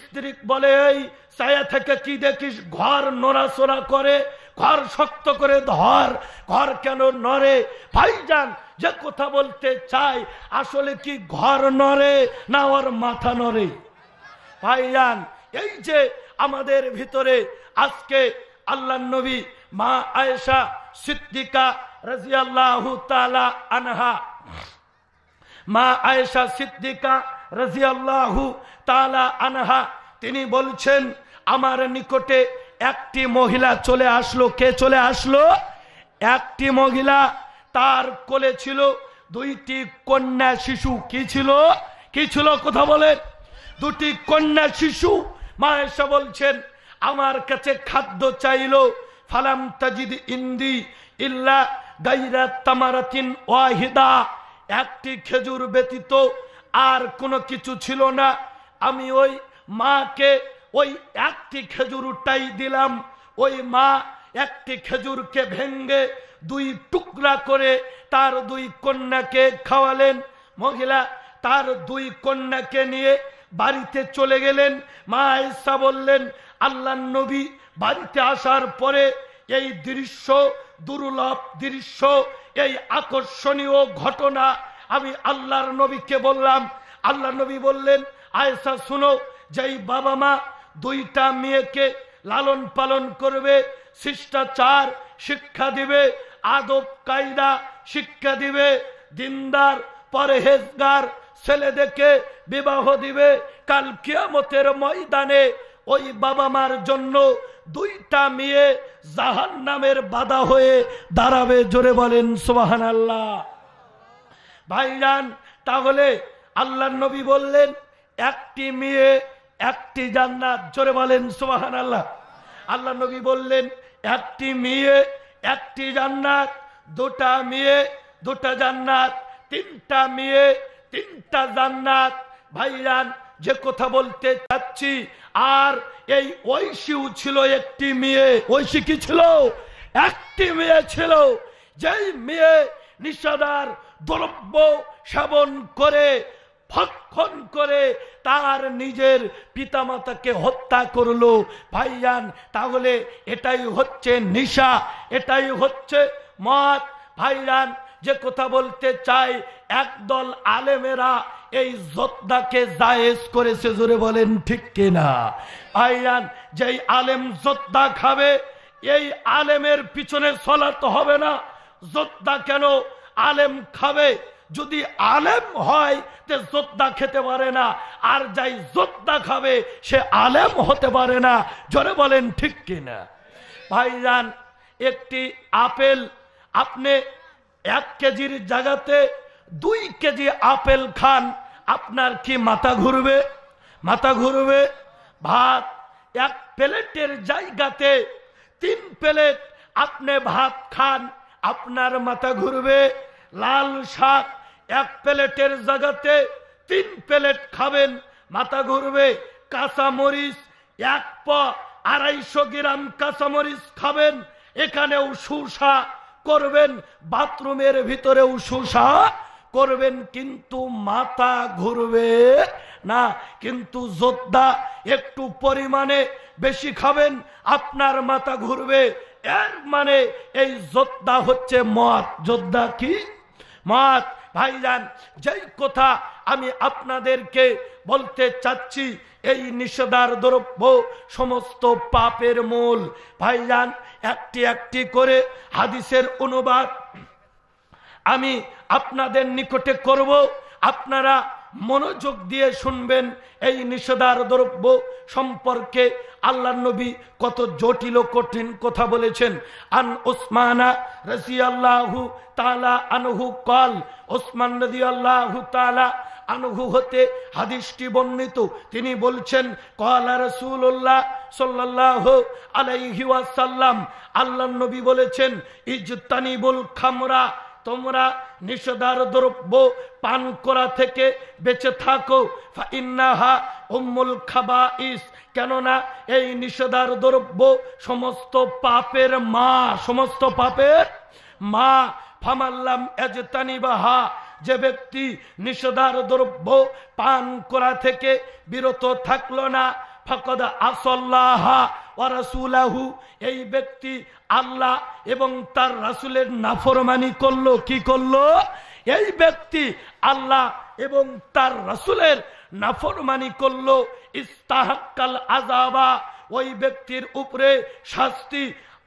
স্ত্রী বলে এই ছায়া থেকে কি দেখিস ঘর নড়াচড়া করে ঘর শক্ত করে ধর ঘর কেন নড়ে ভাইজান যে কথা বলতে চাই আসলে কি ঘর নড়ে না ওর মাথা নড়ে ভাইজান এই যে আমাদের ভিতরে আজকে আল্লাহ নবী মা আয়েশা সিদ্দিকা রাজিয়াল্লাহু তালা আনহা মা আয়েশা সিদ্দিকা রাজিয়াল্লাহু তালা আনহা তিনি বলছেন আমার নিকটে একটি মহিলা চলে আসলো কে চলে আসলো একটি মহিলা তার কোলে ছিল দুইটি কন্যা শিশু কি ছিল কি ছিল কথা বলে দুটি কন্যা শিশু মায়েশা বলছেন আমার কাছে খাদ্য চাইল ফালাম তাজিদ ইন্দি ইল্লা গাইরা তামারাতিন ওয়াহিদা একটি খেজুর ব্যতীত আর কোনো কিছু ছিল না আমি ওই মাকে ওই একটি খেজুরটাই দিলাম ওই মা একটি খেজুরকে ভেঙ্গে দুই টুকরা করে তার দুই কন্যাকে খাওয়ালেন মহিলা তার দুই কন্যাকে নিয়ে বাড়িতে চলে গেলেন মা এসা বললেন আল্লাহ নবী বাড়িতে আসার পরে এই দৃশ্য দুর্লভ দৃশ্য এই আকর্ষণীয় ঘটনা আমি আল্লাহর নবীকে বললাম আল্লাহ নবী বললেন আয়েসা শুনো যেই বাবা মা দুইটা মেয়েকে লালন পালন করবে শিষ্টাচার শিক্ষা দিবে আদব কায়দা শিক্ষা দিবে দিনদার পরহেজগার ছেলেদেরকে বিবাহ দিবে কাল কিয়ামতের ময়দানে ওই বাবা মার জন্য দুইটা মেয়ে জাহান নামের বাধা হয়ে দাঁড়াবে জোরে বলেন সোহান আল্লাহ ভাইজান তাহলে আল্লাহ নবী বললেন একটি মেয়ে একটি জান্নাত জোরে বলেন সোহান আল্লাহ আল্লাহ নবী বললেন একটি মেয়ে একটি জান্নাত দুটা মেয়ে দুটা জান্নাত তিনটা মেয়ে তিনটা জান্নাত ভাইরান যে কথা বলতে চাচ্ছি আর এই ঐশিও ছিল একটি মেয়ে ঐশী কি ছিল একটি মেয়ে ছিল যেই মেয়ে নিশাদার দ্রব্য সেবন করে ভক্ষণ করে তার নিজের পিতামাতাকে হত্যা করলো ভাইয়ান তাহলে এটাই হচ্ছে নিশা এটাই হচ্ছে মত ভাইরান যে কথা বলতে চাই একদল আলেমেরা এই যোদ্ধাকে জায়েজ করেছে জোরে বলেন ঠিক কিনা আইয়ান যেই আলেম যোদ্ধা খাবে এই আলেমের পিছনে তো হবে না যোদ্ধা কেন আলেম খাবে যদি আলেম হয় তে যোদ্ধা খেতে পারে না আর যাই যোদ্ধা খাবে সে আলেম হতে পারে না জোরে বলেন ঠিক কিনা ভাইজান একটি আপেল আপনি এক কেজির জায়গাতে দুই কেজি আপেল খান আপনার কি মাথা ঘুরবে মাথা ঘুরবে ভাত এক প্লেটের জায়গাতে তিন প্লেট আপনি ভাত খান আপনার মাথা ঘুরবে লাল শাক এক প্লেটের জায়গাতে তিন প্লেট খাবেন মাথা ঘুরবে কাঁচামরিচ এক প আড়াইশো গ্রাম কাঁচামরিচ খাবেন এখানেও সুসা করবেন বাথরুমের ভিতরেও উশুষা করবেন কিন্তু মাথা ঘুরবে না কিন্তু যোদ্ধা একটু পরিমাণে বেশি খাবেন আপনার মাথা ঘুরবে এর মানে এই যোদ্ধা হচ্ছে মত যোদ্ধা কি মত ভাইজান যেই কথা আমি আপনাদেরকে বলতে চাচ্ছি এই নিষেধার দ্রব্য সমস্ত পাপের মূল ভাইজান একটি একটি করে হাদিসের অনুবাদ আমি আপনাদের নিকটে করব আপনারা মনোযোগ দিয়ে শুনবেন এই নিষেধার দ্রব্য সম্পর্কে আল্লাহ নবী কত জটিল কঠিন কথা বলেছেন আন ওসমানা রাজিয়াল্লাহু তালা আনহু কল ওসমান রাজিয়াল্লাহু তালা আনহু হতে হাদিসটি বর্ণিত তিনি বলছেন কলা রসুল্লাহ সাল্লাহ আলাই ওয়াসাল্লাম আল্লাহ নবী বলেছেন বল খামরা তোমরা নিষেধার দ্রব্য পান করা থেকে বেঁচে থাকো ইন্নাহা খাবা ইস কেননা এই নিষেধার দ্রব্য সমস্ত পাপের মা সমস্ত পাপের মা ফামাল্লাম হা যে ব্যক্তি নিষেধার দ্রব্য পান করা থেকে বিরত থাকলো না ফকদ আসল্লাহা ওয়ারাসুলাহু এই ব্যক্তি আল্লাহ এবং তার রাসুলের নাফরমানি করলো কি করলো এই ব্যক্তি আল্লাহ এবং তার রাসুলের নাফরমানি করলো ইস্তাহাক্কাল আজাবা ওই ব্যক্তির উপরে শাস্তি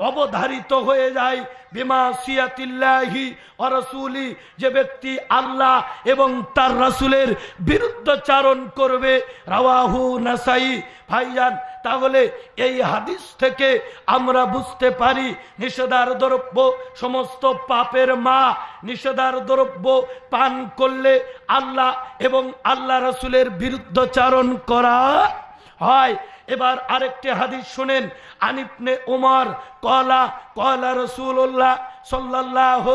অবধারিত হয়ে যায় বিমা সিয়াতিল্লাহি অরসুলি যে ব্যক্তি আল্লাহ এবং তার রাসুলের বিরুদ্ধচারণ করবে রাওয়াহু নাসাই ভাইজান তাহলে এই হাদিস থেকে আমরা বুঝতে পারি নিষেধার দ্রব্য সমস্ত পাপের মা নিষেধার দ্রব্য পান করলে আল্লাহ এবং আল্লাহ রাসুলের বিরুদ্ধচারণ করা হয় এবার আরেকটি হাদিস শুনেন আনিপনে উমার কলা কলা রসুল্লাহ সাল্লাহ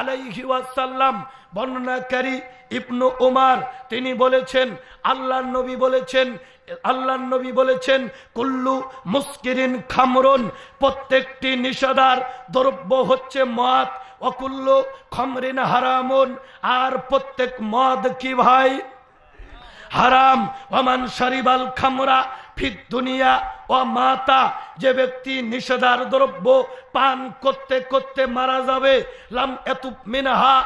আলাইহি ওয়াসাল্লাম বর্ণনাকারী ইবনু ওমার তিনি বলেছেন আল্লাহ নবী বলেছেন আল্লাহ নবী বলেছেন কুল্লু মুস্কিরিন খামরন প্রত্যেকটি নিষাদার দ্রব্য হচ্ছে মদ অকুল্ল খমরিন হারামন আর প্রত্যেক মদ কি ভাই হারাম ওমান শরিবাল খামরা ফিদ দুনিয়া ও মাতা যে ব্যক্তি নিষেধার দ্রব্য পান করতে করতে মারা যাবে লাম এতুপ মিনহা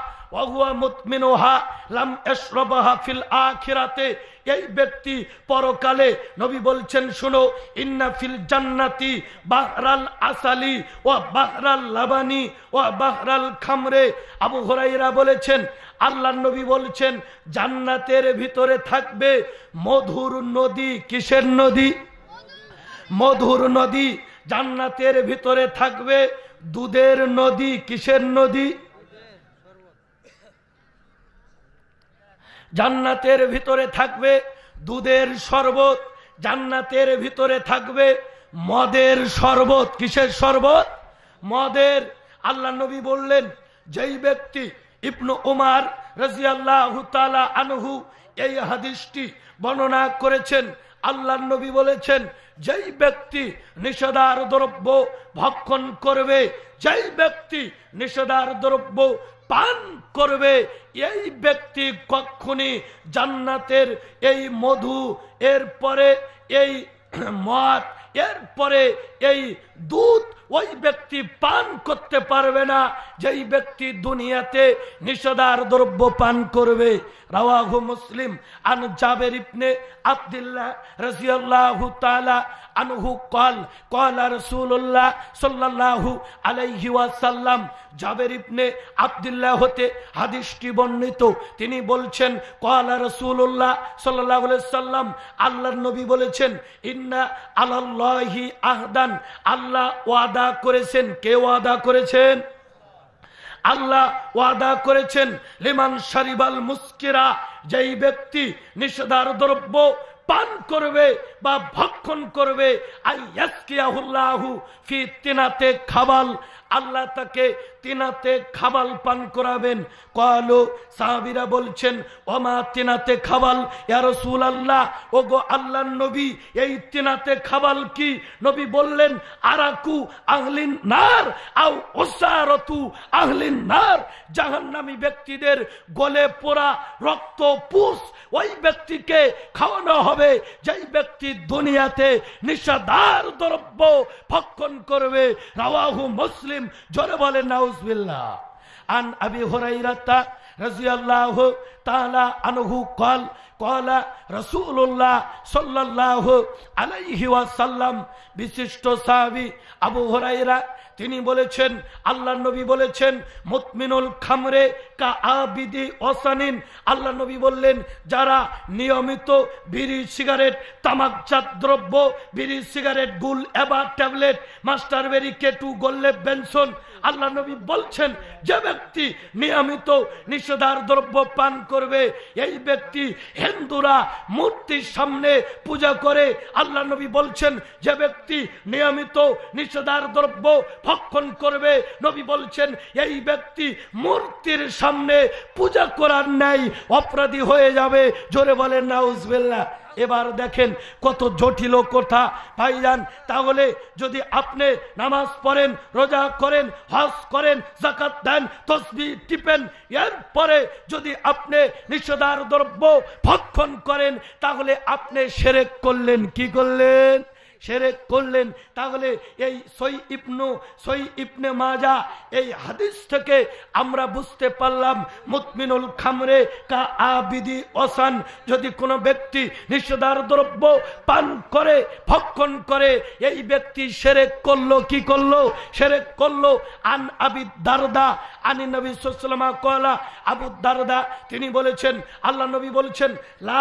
ওহুয়া মুতমিনোহা লাম এশরবাহা ফিল আখিরাতে এই ব্যক্তি পরকালে নবী বলছেন শুনো ইন্না ফিল জান্নাতি বাহরাল আসালি ও বাহরাল লাবানি ও বাহরাল খামরে আবু হরাইরা বলেছেন আল্লাহ নবী বলছেন জান্নাতের ভিতরে থাকবে মধুর নদী কিসের নদী মধুর নদী জান্নাতের ভিতরে থাকবে দুধের নদী কিসের নদী জান্নাতের ভিতরে থাকবে দুধের শরবত জান্নাতের ভিতরে থাকবে মদের শরবত কিসের শরবত মদের আল্লাহ নবী বললেন যেই ব্যক্তি ইবনু উমার রাজিয়াল্লাহ তালা আনহু এই হাদিসটি বর্ণনা করেছেন আল্লাহ নবী বলেছেন যেই ব্যক্তি নিষেধার দ্রব্য ভক্ষণ করবে যেই ব্যক্তি নিষেধার দ্রব্য পান করবে এই ব্যক্তি কক্ষণে জান্নাতের এই মধু এরপরে এই <clears throat> মদ এরপরে এই দুধ ওই ব্যক্তি পান করতে পারবে না যেই ব্যক্তি দুনিয়াতে নিষেধার দ্রব্য পান করবে রাওয়াহু মুসলিম আন জাবের ইবনে আব্দুল্লাহ রাদিয়াল্লাহু তাআলা আনহু কল কল রাসূলুল্লাহ সাল্লাল্লাহু আলাইহি الله সাল্লাম জাবের ইবনে আব্দুল্লাহ হতে হাদিসটি বর্ণিত তিনি বলছেন قال রাসূলুল্লাহ সাল্লাল্লাহু আলাইহি الله সাল্লাম আল্লাহর নবী বলেছেন ইন্না আলাল্লাহি আহদান আল্লাহ ওয়াদা করেছেন কে ওয়াদা করেছেন আল্লাহ ওয়াদা করেছেন লিমান সারিবাল মুস্কিরা যেই ব্যক্তি নিষেধার দ্রব্য পান করবে বা ভক্ষণ করবে আল্লাহ তাকে তিনাতে খাবাল পান করাবেন কালো সাহাবিরা বলছেন ওমা তিনাতে খাবাল ইয়ার রসুল আল্লাহ ও গো আল্লাহ নবী এই তিনাতে খাবাল কি নবী বললেন আরাকু আহলিন নার আও ওসারতু আহলিন নার জাহান্নামী ব্যক্তিদের গলে পোড়া রক্ত পুষ ওই ব্যক্তিকে খাওয়ানো হবে যেই ব্যক্তি দুনিয়াতে নিশাদার দ্রব্য ভক্ষণ করবে রাওয়াহু মুসলিম জোরে বলে নাও নাউজবিল্লাহ আন আবি হুরাইরাতা রাদিয়াল্লাহু তাআলা আনহু বিশিষ্ট সাহাবী আবু হুরাইরা তিনি বলেছেন আল্লাহ নবী বলেছেন মুতমিনুল খামরে কা আবিদি ওসানিন আল্লাহ নবী বললেন যারা নিয়মিত বিড়ি সিগারেট তামাকজাত দ্রব্য বিড়ি সিগারেট গুল এবা ট্যাবলেট মাস্টার বেরি কেটু গোল্লে বেনসন আল্লাহ নবী বলছেন যে ব্যক্তি নিয়মিত নিষেধার দ্রব্য পান করবে এই ব্যক্তি হিন্দুরা মূর্তির সামনে পূজা করে আল্লাহ নবী বলছেন যে ব্যক্তি নিয়মিত নিষেধার দ্রব্য ভক্ষণ করবে নবী বলছেন এই ব্যক্তি মূর্তির সামনে পূজা করার নাই অপরাধী হয়ে যাবে জোরে বলেন না উজবেল্লা এবার দেখেন কত জটিল কথা ভাইজান তাহলে যদি আপনি নামাজ পড়েন রোজা করেন হজ করেন জাকাত দেন তসবি টিপেন এরপরে যদি আপনি নিষেধার দ্রব্য ভক্ষণ করেন তাহলে আপনি সেরেক করলেন কি করলেন সেরেক করলেন তাহলে এই সই ইপনু সই ইপনে মাজা এই হাদিস থেকে আমরা বুঝতে পারলাম মুতমিনুল খামরে কা আবিদি অসান যদি কোনো ব্যক্তি নিষেধার দ্রব্য পান করে ভক্ষণ করে এই ব্যক্তি সেরেক করলো কি করলো সেরেক করলো আন আবি দারদা আনি নবী সাল্লামা কয়লা আবু দারদা তিনি বলেছেন আল্লাহ নবী বলেছেন লা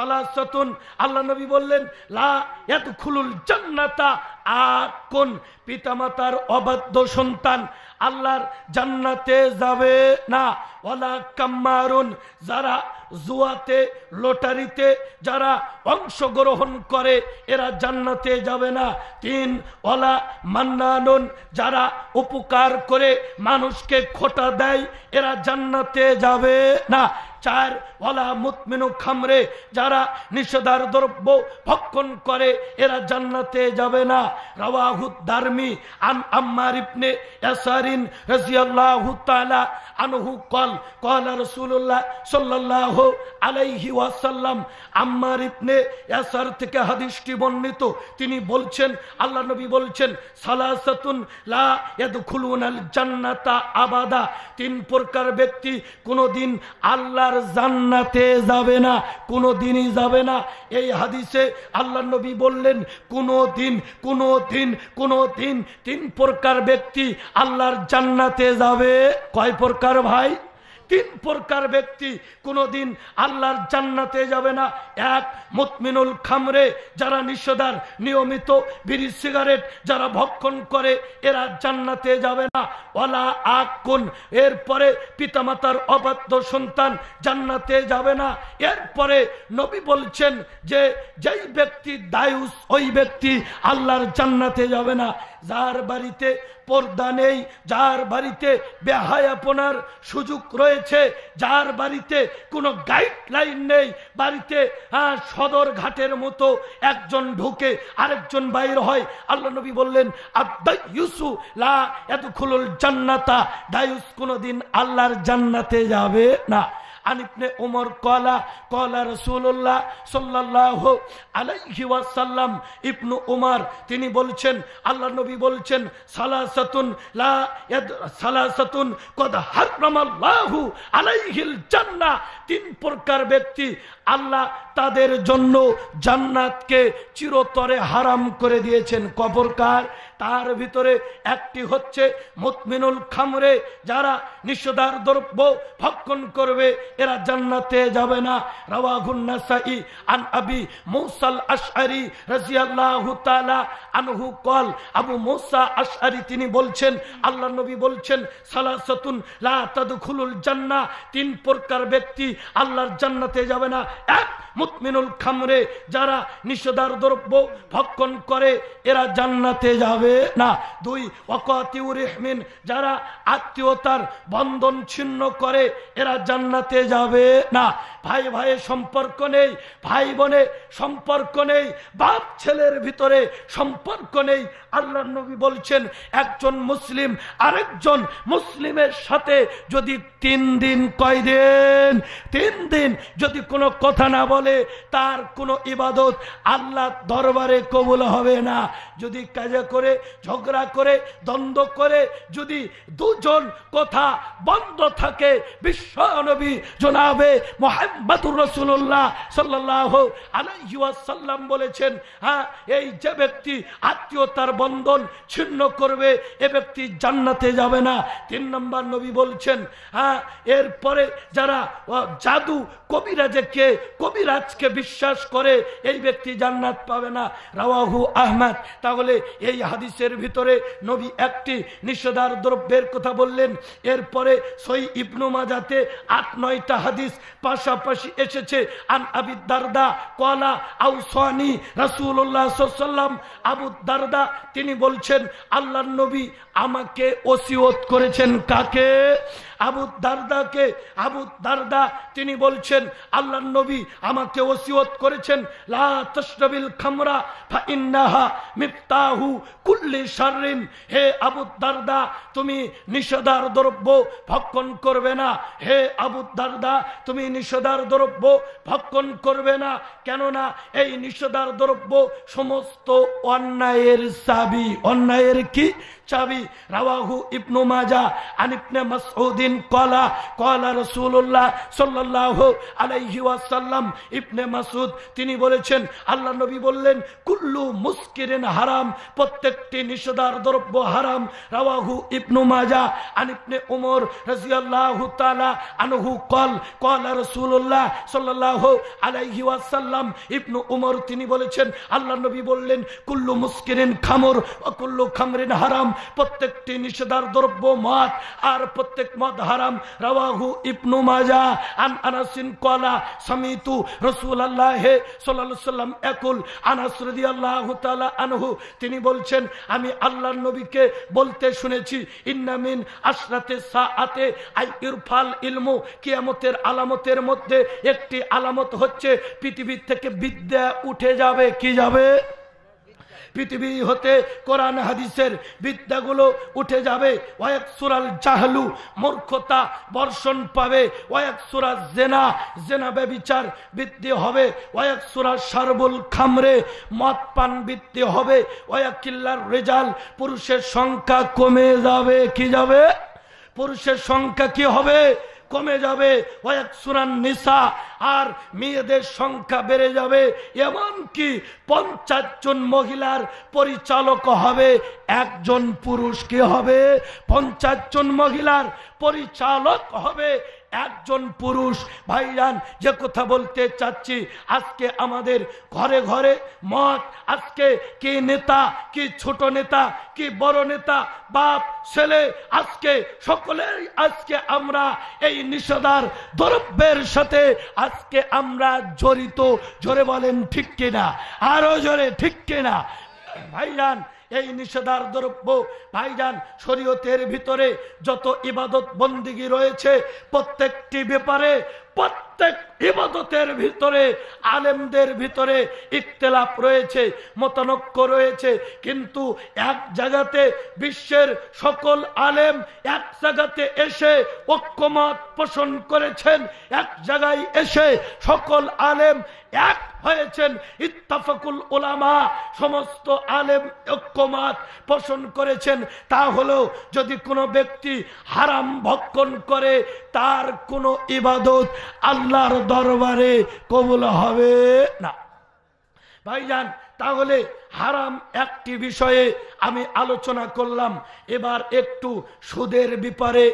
আল্লাহ নবী বললেন লা এত জান্নাতা আর কোন পিতামাতার অবাধ্য সন্তান আল্লাহর জান্নাতে যাবে না ওলা কাম্মারুন যারা জুয়াতে লটারিতে যারা অংশগ্রহণ করে এরা জান্নাতে যাবে না তিন ওলা মান্নানুন যারা উপকার করে মানুষকে খোটা দেয় এরা জান্নাতে যাবে না চার ওয়ালা মুতমিনু খামরে যারা নিষেধার দ্রব্য ভক্ষণ করে এরা জান্নাতে যাবে না রাওয়াহুদ দারমি আন আম্মার ইবনে ইয়াসারিন রাদিয়াল্লাহু তাআলা আনহু কল কল রাসূলুল্লাহ সাল্লাল্লাহু আলাইহি ওয়াসাল্লাম আম্মার ইবনে ইয়াসার থেকে হাদিসটি বর্ণিত তিনি বলছেন আল্লাহ নবী বলছেন সালাসাতুন লা ইয়াদখুলুনাল জান্নাতা আবাদা তিন প্রকার ব্যক্তি কোনোদিন আল্লাহ আর জান্নাতে যাবে না কোনো দিনই যাবে না এই হাদিসে আল্লাহ নবী বললেন কোনো দিন কোনো দিন কোনো দিন তিন প্রকার ব্যক্তি আল্লাহর জান্নাতে যাবে কয় প্রকার ভাই তিন প্রকার ব্যক্তি কোনোদিন আল্লাহর জান্নাতে যাবে না এক মুতমিনুল খামরে যারা নিষেধার নিয়মিত বিড়ি সিগারেট যারা ভক্ষণ করে এরা জান্নাতে যাবে না ওলা আক কোন এরপরে পিতামাতার অবাধ্য সন্তান জান্নাতে যাবে না এরপরে নবী বলছেন যে যেই ব্যক্তি দায়ুস ওই ব্যক্তি আল্লাহর জান্নাতে যাবে না যার বাড়িতে পর্দা নেই যার বাড়িতে বেহায়াপনার সুযোগ রয়েছে যার বাড়িতে কোনো গাইডলাইন নেই বাড়িতে সদর ঘাটের মতো একজন ঢুকে আরেকজন বাইর হয় আল্লাহ নবী বললেন ইউসু লা এত খুলল জান্নাতা ডায়ুস কোনোদিন আল্লাহর জান্নাতে যাবে না আনিবনে ওমর কলা কলা রসুল্লাহ সাল্লাহ আলাইহি ওয়াসাল্লাম ইবনু উমর তিনি বলছেন আল্লাহ নবী বলছেন সালাসাতুন লা সালাসাতুন কদ হারামাল্লাহু আলাইহিল জান্নাহ তিন প্রকার ব্যক্তি আল্লাহ তাদের জন্য জান্নাতকে চিরতরে হারাম করে দিয়েছেন কবরকার তার ভিতরে একটি হচ্ছে মুতমিনুল খামরে যারা নিঃস্বদার দ্রব্য ভক্ষণ করবে এরা জান্নাতে যাবে না রাওয়াগুন্নাসাই আন আবি মৌসাল আশআরি রাজিয়াল্লাহু তাআলা আনহু কল আবু মৌসা আশআরি তিনি বলছেন আল্লাহ নবী বলছেন সালাসাতুন লা তাদখুলুল জান্নাহ তিন প্রকার ব্যক্তি আল্লাহর জান্নাতে যাবে না এক মুতমিনুল খামরে যারা নিষেধার দ্রব্য ভক্ষণ করে এরা জান্নাতে যাবে না দুই যারা আত্মীয়তার বন্ধন ছিন্ন করে এরা জান্নাতে যাবে না ভাই ভাইয়ের সম্পর্ক নেই ভাই বোনে সম্পর্ক নেই বাপ ছেলের ভিতরে সম্পর্ক নেই আল্লাহ নবী বলছেন একজন মুসলিম আরেকজন মুসলিমের সাথে যদি তিন দিন কয় দিন তিন দিন যদি কোনো কথা না বলে তার কোনো ইবাদত আল্লাহ দরবারে কবুল হবে না যদি কাজে করে ঝগড়া করে দ্বন্দ্ব করে যদি দুজন কথা বন্ধ থাকে বিশ্বনবী জনাবে মোহাম্মদুর রসুল্লাহ সাল্লাহ আলাইসাল্লাম বলেছেন হ্যাঁ এই যে ব্যক্তি আত্মীয়তার বন্ধন ছিন্ন করবে এ ব্যক্তি জান্নাতে যাবে না তিন নম্বর নবী বলছেন হ্যাঁ এরপরে যারা জাদু কবিরাজকে কবিরাজকে বিশ্বাস করে এই ব্যক্তি জান্নাত পাবে না রাওয়াহু আহমদ তাহলে এই হাদিসের ভিতরে নবী একটি নিষেধার দ্রব্যের কথা বললেন এরপরে সই ইবনু মাজাতে আট নয়টা হাদিস পাশাপাশি এসেছে আন আবিদারদা কলা আউসানি রাসুল্লাহ সাল্লাম আবু দারদা তিনি বলছেন আল্লাহ নবী আমাকে ওসিওত করেছেন কাকে আবু দারদাকে আবু দারদা তিনি বলছেন বলেছেন আল্লাহ নবী আমাকে ওসিয়ত করেছেন খামরা মিফতাহু কুল্লি শাররিন হে আবু দারদা তুমি নিষেধার দ্রব্য ভক্ষণ করবে না হে আবু দারদা তুমি নিষেধার দ্রব্য ভক্ষণ করবে না কেননা এই নিষেধার দ্রব্য সমস্ত অন্যায়ের চাবি অন্যায়ের কি الشعبي رواه ابن ماجه عن ابن مسعود قال قال رسول الله صلى الله عليه وسلم তিনি বলেছেন আল্লাহ নবী বললেন কুল্লু মুসকিরিন হারাম প্রত্যেকটি নিষেধার দ্রব্য হারাম রাওয়াহু ইবনু মাজা আন ইবনে উমর রাদিয়াল্লাহু তাআলা আনহু কল কল রাসূলুল্লাহ সাল্লাল্লাহু আলাইহি ওয়াসাল্লাম ইবনু উমর তিনি বলেছেন আল্লাহ নবী বললেন কুল্লু মুসকিরিন খামর ও কুল্লু খামরিন হারাম প্রত্যেকটি নিষেধার দ্রব্য মত আর প্রত্যেক মত হারাম রাহু ইবনু মাজা আন আনাসিন কলা সামিতু রসুল সাল্লাল্লাহু আলাইহি সাল্লাম একুল আনাস রাদিয়াল্লাহু তাআলা আনহু তিনি বলছেন আমি আল্লাহ নবীকে বলতে শুনেছি ইন্নামিন আশরাতে সা আতে আই ইরফাল ইলমু কিয়ামতের আলামতের মধ্যে একটি আলামত হচ্ছে পৃথিবীর থেকে বিদ্যা উঠে যাবে কি যাবে পৃথিবী হতে কোরআন হাদিসের বিদ্যাগুলো উঠে যাবে ওয়াক সুরাল জাহলু মূর্খতা বর্ষণ পাবে ওয়াক সুরাল জেনা জেনা ব্যবিচার বৃদ্ধি হবে ওয়াক সুরাল সারবুল খামরে মত পান বৃদ্ধি হবে ওয়াক কিল্লার রেজাল পুরুষের সংখ্যা কমে যাবে কি যাবে পুরুষের সংখ্যা কি হবে কমে যাবে নিসা আর মেয়েদের সংখ্যা বেড়ে যাবে এমনকি পঞ্চাশ জন মহিলার পরিচালক হবে একজন পুরুষ কে হবে পঞ্চাশ জন মহিলার পরিচালক হবে একজন পুরুষ ভাইরান যে কথা বলতে চাচ্ছি আজকে আমাদের ঘরে ঘরে মত আজকে কি নেতা কি ছোট নেতা কি বড় নেতা বাপ ছেলে আজকে সকলেই আজকে আমরা এই নিষেধার দ্রব্যের সাথে আজকে আমরা জড়িত জোরে বলেন ঠিক কিনা আরো জোরে ঠিক কিনা ভাইরান এই নিষেধার দ্রব্য ভাইজান শরীয়তের ভিতরে যত ইবাদত বন্দিগি রয়েছে প্রত্যেকটি ব্যাপারে প্রত্যেক ইবাদতের ভিতরে আলেমদের ভিতরে ইত্তেলাপ রয়েছে মতানক্য রয়েছে কিন্তু এক জায়গাতে বিশ্বের সকল আলেম এক জায়গাতে এসে ঐক্যমত পোষণ করেছেন এক জায়গায় এসে সকল আলেম এক হয়েছেন ইত্তাফাকুল ওলামা সমস্ত আলেম ঐক্যমত পোষণ করেছেন তা হলো যদি কোনো ব্যক্তি হারাম ভক্ষণ করে তার কোনো ইবাদত আল্লাহর দরবারে কবুল হবে না ভাইজান তাহলে হারাম একটি বিষয়ে আমি আলোচনা করলাম এবার একটু সুদের ব্যাপারে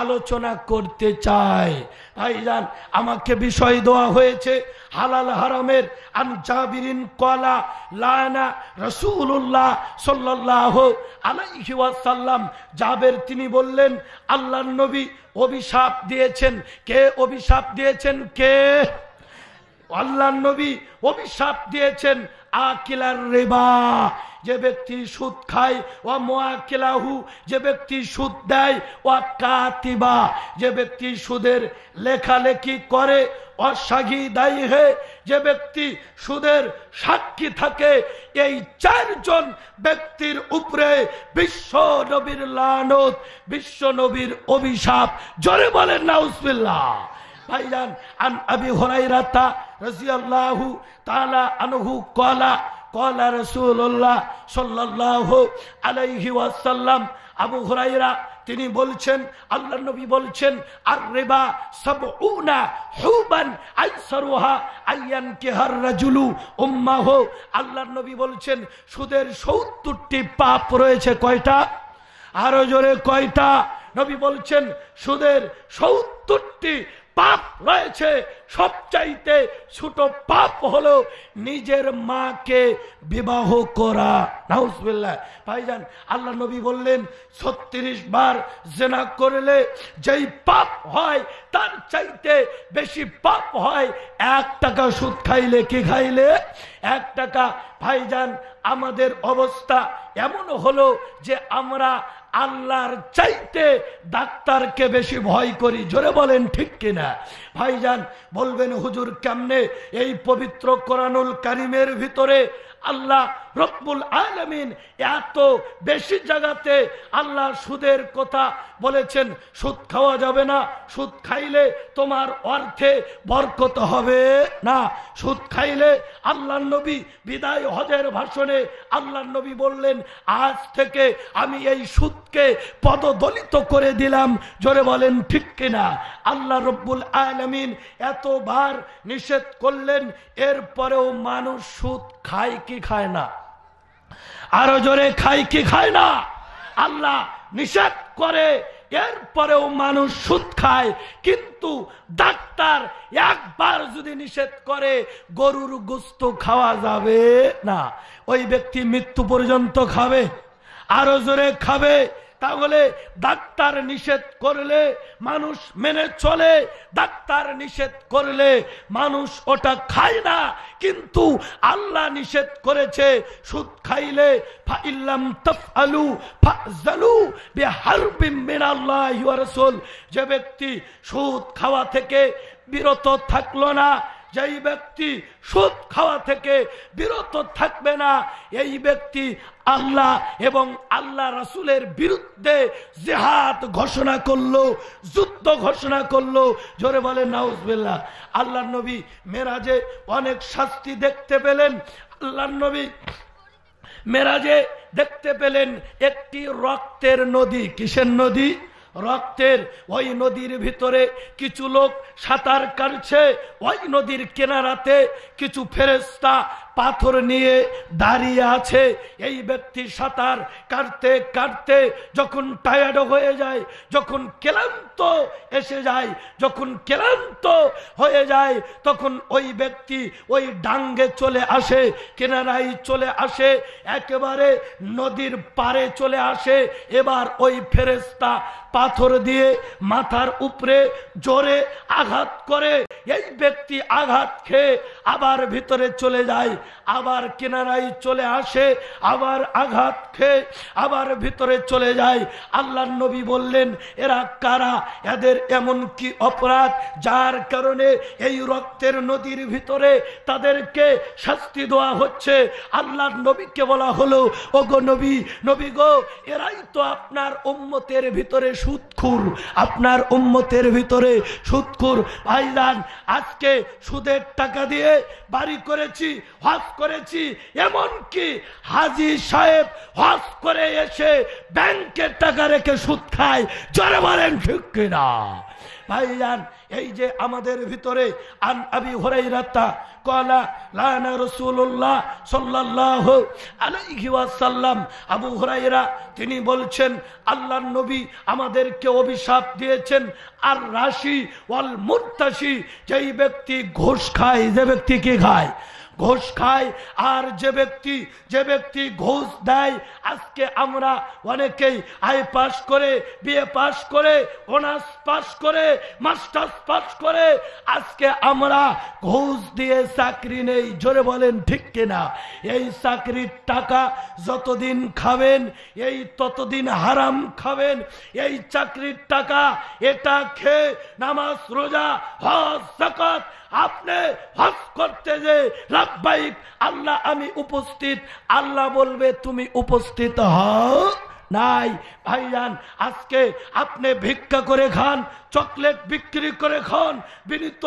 আলোচনা করতে চাই ভাইজান আমাকে বিষয় দেওয়া হয়েছে হালাল হারামের আন জাবিরিন কলা লায়না রসুল্লাহ সাল্লাহ আলাইসাল্লাম জাবের তিনি বললেন আল্লাহ নবী অভিশাপ দিয়েছেন কে অভিশাপ দিয়েছেন কে আল্লাহ নবী অভিশাপ দিয়েছেন আকিলার রেবা যে ব্যক্তি সুদ খায় ও মোয়াকিলাহু যে ব্যক্তি সুদ দেয় ও কাতিবা যে ব্যক্তি সুদের লেখালেখি করে দায়ী যে ব্যক্তি সুদের সাক্ষী থাকে এই চারজন ব্যক্তির উপরে বিশ্ব নবীর লানত বিশ্ব নবীর অভিশাপ জরে বলেন উসমিল্লা ভাইজান আন আবি রাতা রাজিয়াল্লাহু তাআলা আনহু কলা কলা রাসূলুল্লাহ সাল্লাল্লাহু আলাইহি ওয়াসাল্লাম আবু হুরাইরা তিনি বলছেন আল্লাহর নবী বলছেন আর রেবা সব উনা হুবান আই সরোহা আইয়ান কেহার রাজুলু উম্মা হো আল্লাহ নবী বলছেন সুদের সত্তরটি পাপ রয়েছে কয়টা আরো জোরে কয়টা নবী বলছেন সুদের সত্তরটি পাপ রয়েছে সবচাইতে ছোট পাপ হলো নিজের মাকে বিবাহ করা নাউজবিল্লাহ ভাইজান আল্লাহ নবী বললেন ছত্রিশ বার জেনা করলে যেই পাপ হয় তার চাইতে বেশি পাপ হয় এক টাকা সুদ খাইলে কি খাইলে এক টাকা ভাইজান আমাদের অবস্থা এমন হলো যে আমরা আল্লাহর চাইতে ডাক্তারকে বেশি ভয় করি জোরে বলেন ঠিক কিনা ভাইজান বলবেন হুজুর কেমনে এই পবিত্র কোরআনুল কারিমের ভিতরে আল্লাহ রব্বুল আলমিন এত বেশি জায়গাতে আল্লাহ সুদের কথা বলেছেন সুদ খাওয়া যাবে না সুদ খাইলে তোমার অর্থে বরকত হবে না সুদ খাইলে আল্লাহ নবী বিদায় হজের ভাষণে আল্লাহ নবী বললেন আজ থেকে আমি এই সুদকে পদদলিত করে দিলাম জোরে বলেন ঠিক কিনা আল্লাহ রব্বুল আলমিন এতবার নিষেধ করলেন এরপরেও মানুষ সুদ খায় কি খায় না আরো জোরে খাই কি খায় না আল্লাহ নিষেধ করে এরপরেও মানুষ সুদ খায় কিন্তু ডাক্তার একবার যদি নিষেধ করে গরুর গুস্ত খাওয়া যাবে না ওই ব্যক্তি মৃত্যু পর্যন্ত খাবে আরো জোরে খাবে তাহলে ডাক্তার নিষেধ করলে মানুষ মেনে চলে ডাক্তার নিষেধ করলে মানুষ ওটা খায় না কিন্তু আল্লাহ নিষেধ করেছে সুদ খাইলে যে ব্যক্তি সুদ খাওয়া থেকে বিরত থাকলো না যেই ব্যক্তি সুদ খাওয়া থেকে বিরত থাকবে না এই ব্যক্তি আল্লাহ এবং আল্লাহ রাসুলের বিরুদ্ধে জেহাদ ঘোষণা করলো যুদ্ধ ঘোষণা করলো জোরে বলে নাউজবিল্লা আল্লাহ নবী মেরাজে অনেক শাস্তি দেখতে পেলেন আল্লাহ নবী মেরাজে দেখতে পেলেন একটি রক্তের নদী কিসের নদী রক্তের ওই নদীর ভিতরে কিছু লোক সাঁতার কাটছে ওই নদীর কেনারাতে কিছু ফেরেস্তা পাথর নিয়ে দাঁড়িয়ে আছে এই ব্যক্তি সাঁতার কাটতে কাটতে যখন টায়ার্ড হয়ে যায় যখন ক্লান্ত এসে যায় যখন ক্লান্ত হয়ে যায় তখন ওই ব্যক্তি ওই ডাঙ্গে চলে আসে কেনারাই চলে আসে একেবারে নদীর পারে চলে আসে এবার ওই ফেরেস্তা পাথর দিয়ে মাথার উপরে জোরে আঘাত করে এই ব্যক্তি আঘাত খেয়ে আবার ভিতরে চলে যায় আবার কেনারায় চলে আসে আবার আঘাত খেয়ে আবার ভিতরে চলে যায় আল্লাহ নবী বললেন এরা কারা এদের এমন কি অপরাধ যার কারণে এই রক্তের নদীর ভিতরে তাদেরকে শাস্তি দেওয়া হচ্ছে আল্লাহ নবীকে বলা হলো ওগো নবী নবী গো এরাই তো আপনার উম্মতের ভিতরে সুদখুর আপনার উম্মতের ভিতরে সুৎখুর ভাইজান আজকে সুদের টাকা দিয়ে বাড়ি করেছি হজ করেছি এমনকি হাজি সাহেব হজ করে এসে ব্যাংকের টাকা রেখে সুদ খায় জরে বলেন ঠিক কিনা ভাইজান এই যে আমাদের ভিতরে আন আবি আবু তিনি বলছেন আল্লাহ নবী আমাদেরকে অভিশাপ দিয়েছেন আর রাশি ওয়াল মুরতাসি যেই ব্যক্তি ঘোষ খায় যে ব্যক্তি কি খায় ঘোষ খায় আর যে ব্যক্তি যে ব্যক্তি ঘোষ দেয় আজকে আমরা অনেকেই আই পাস করে বিএ পাস করে অনার্স পাস করে মাস্টার্স পাস করে আজকে আমরা ঘোষ দিয়ে চাকরি নেই জোরে বলেন ঠিক কিনা এই চাকরির টাকা যতদিন খাবেন এই ততদিন হারাম খাবেন এই চাকরির টাকা এটা খেয়ে নামাজ রোজা হজ জাকাত আপনি হজ করতে যে লাভবাহিক আল্লাহ আমি উপস্থিত আল্লাহ বলবে তুমি উপস্থিত হও নাই ভাইজান আজকে আপনি ভিক্ষা করে খান চকলেট বিক্রি করে খান বিনীত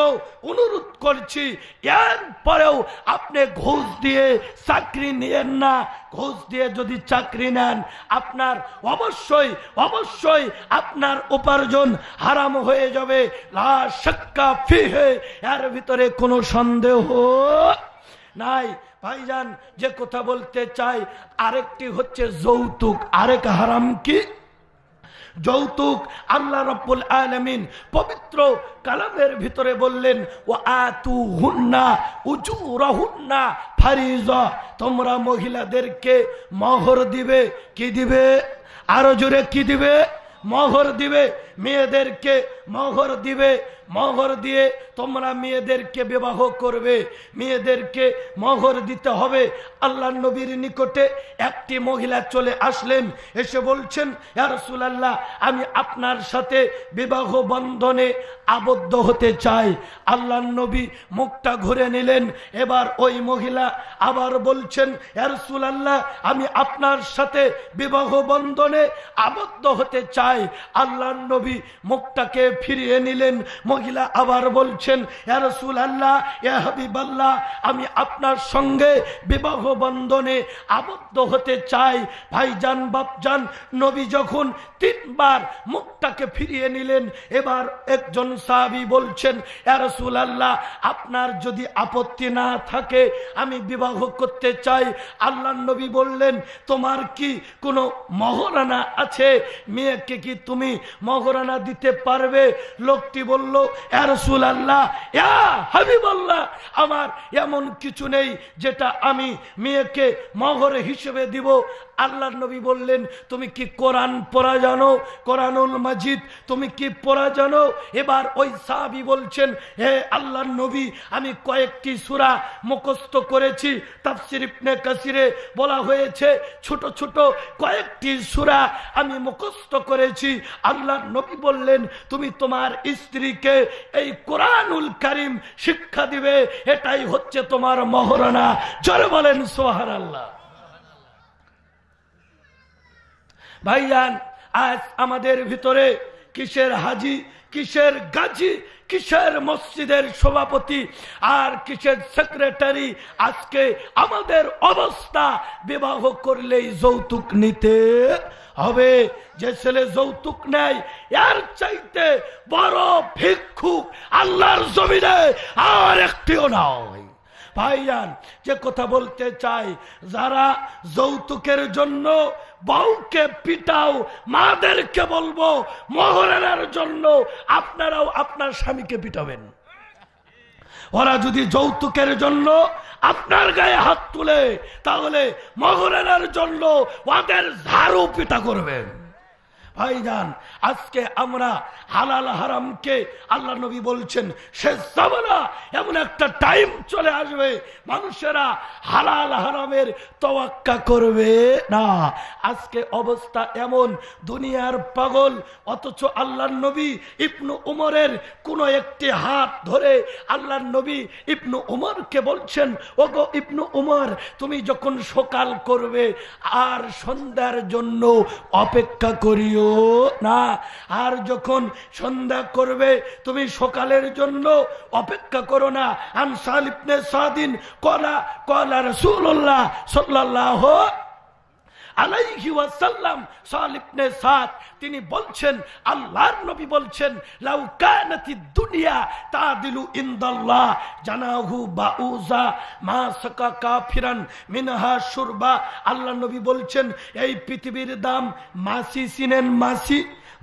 অনুরোধ করছি এরপরেও আপনি ঘুষ দিয়ে চাকরি নিয়েন না ঘুষ দিয়ে যদি চাকরি নেন আপনার অবশ্যই অবশ্যই আপনার উপার্জন হারাম হয়ে যাবে লা ফি হয়ে এর ভিতরে কোনো সন্দেহ নাই ভাইজান যে কথা বলতে চাই আরেকটি হচ্ছে যৌতুক আরেক হারাম কি যৌতুক আল্লাহ রব্বুল আলমিন পবিত্র কালামের ভিতরে বললেন ও আতু হুন্না উজু রহুন্না ফারিজা তোমরা মহিলাদেরকে মহর দিবে কি দিবে আরো জোরে কি দিবে মহর দিবে মেয়েদেরকে মহর দিবে মহর দিয়ে তোমরা মেয়েদেরকে বিবাহ করবে মেয়েদেরকে মহর দিতে হবে আল্লাহ নবীর নিকটে একটি মহিলা চলে আসলেন এসে বলছেন ইয়ারসুল্লাহ আমি আপনার সাথে বিবাহ বন্ধনে আবদ্ধ হতে চাই আল্লাহ নবী মুখটা ঘুরে নিলেন এবার ওই মহিলা আবার বলছেন ইয়ারসুল্লাহ আমি আপনার সাথে বিবাহ বন্ধনে আবদ্ধ হতে চাই আল্লাহ নবী মুখটাকে ফিরিয়ে নিলেন মহিলা আবার বলছেন আল্লাহ এ আমি আপনার সঙ্গে বিবাহ বন্ধনে আবদ্ধ হতে চাই ভাইজান বাপজান নবী যখন তিনবার মুখটাকে ফিরিয়ে নিলেন এবার একজন সাহাবি বলছেন এরসুল আল্লাহ আপনার যদি আপত্তি না থাকে আমি বিবাহ করতে চাই আল্লাহ নবী বললেন তোমার কি কোনো মহরানা আছে মেয়েকে কি তুমি মহরানা দিতে পারবে লোকটি বলল আমার এমন কিছু নেই যেটা আমি মেয়েকে মহরে হিসেবে দিব আল্লাহ নবী বললেন তুমি কি কোরআন পড়া জানো কোরআনুল মাজিদ তুমি কি পড়া জানো এবার ওই সাহাবি বলছেন হে আল্লাহ নবী আমি কয়েকটি সুরা মুখস্থ করেছি তাফসির কাসিরে বলা হয়েছে ছোট ছোট কয়েকটি সুরা আমি মুখস্থ করেছি আল্লাহ নবী বললেন তুমি তোমার স্ত্রীকে এই কোরআনুল করিম শিক্ষা দিবে এটাই হচ্ছে তোমার মহরণা জল বলেন সোহার আল্লাহ ভাইয়ান আজ আমাদের ভিতরে কিসের হাজি কিসের গাজি কিসের মসজিদের সভাপতি আর কিসের সেক্রেটারি আজকে আমাদের অবস্থা বিবাহ করলেই যৌতুক নিতে হবে যে ছেলে যৌতুক নেয় এর চাইতে বড় ভিক্ষুক আল্লাহর জমিনে আর একটিও নয় ভাইজান যে কথা বলতে চাই যারা যৌতুকের জন্য বউকে পিটাও মাদেরকে বলবো মহরের জন্য আপনারাও আপনার স্বামীকে পিটাবেন ওরা যদি যৌতুকের জন্য আপনার গায়ে হাত তুলে তাহলে মহরানার জন্য ওদের ঝাড়ু পিতা করবেন ভাইজান আজকে আমরা হালাল হারামকে আল্লাহ নবী বলছেন শেষ জামানা এমন একটা টাইম চলে আসবে মানুষেরা হালাল হারামের তোয়াক্কা করবে না আজকে অবস্থা এমন দুনিয়ার পাগল অথচ আল্লাহ নবী ইবনু উমরের কোনো একটি হাত ধরে আল্লাহ নবী ইবনু উমরকে বলছেন ওগো ইবনু উমর তুমি যখন সকাল করবে আর সন্ধ্যার জন্য অপেক্ষা করিও না আর যখন সন্ধ্যা করবে তুমি সকালের জন্য অপেক্ষা করো না আনসাল ইবনে সাদিন কলা কলা রসুল্লাহ সাল্লাহ আলাইহি ওয়াসাল্লাম সালিবনে সাদ তিনি বলছেন আল্লাহর নবী বলছেন লাউ কানাতি দুনিয়া তাদিলু ইনদাল্লাহ জানাহু বাউজা মা সাকা কাফিরান মিনহা শুরবা আল্লাহর নবী বলছেন এই পৃথিবীর দাম মাসি সিনেন মাসি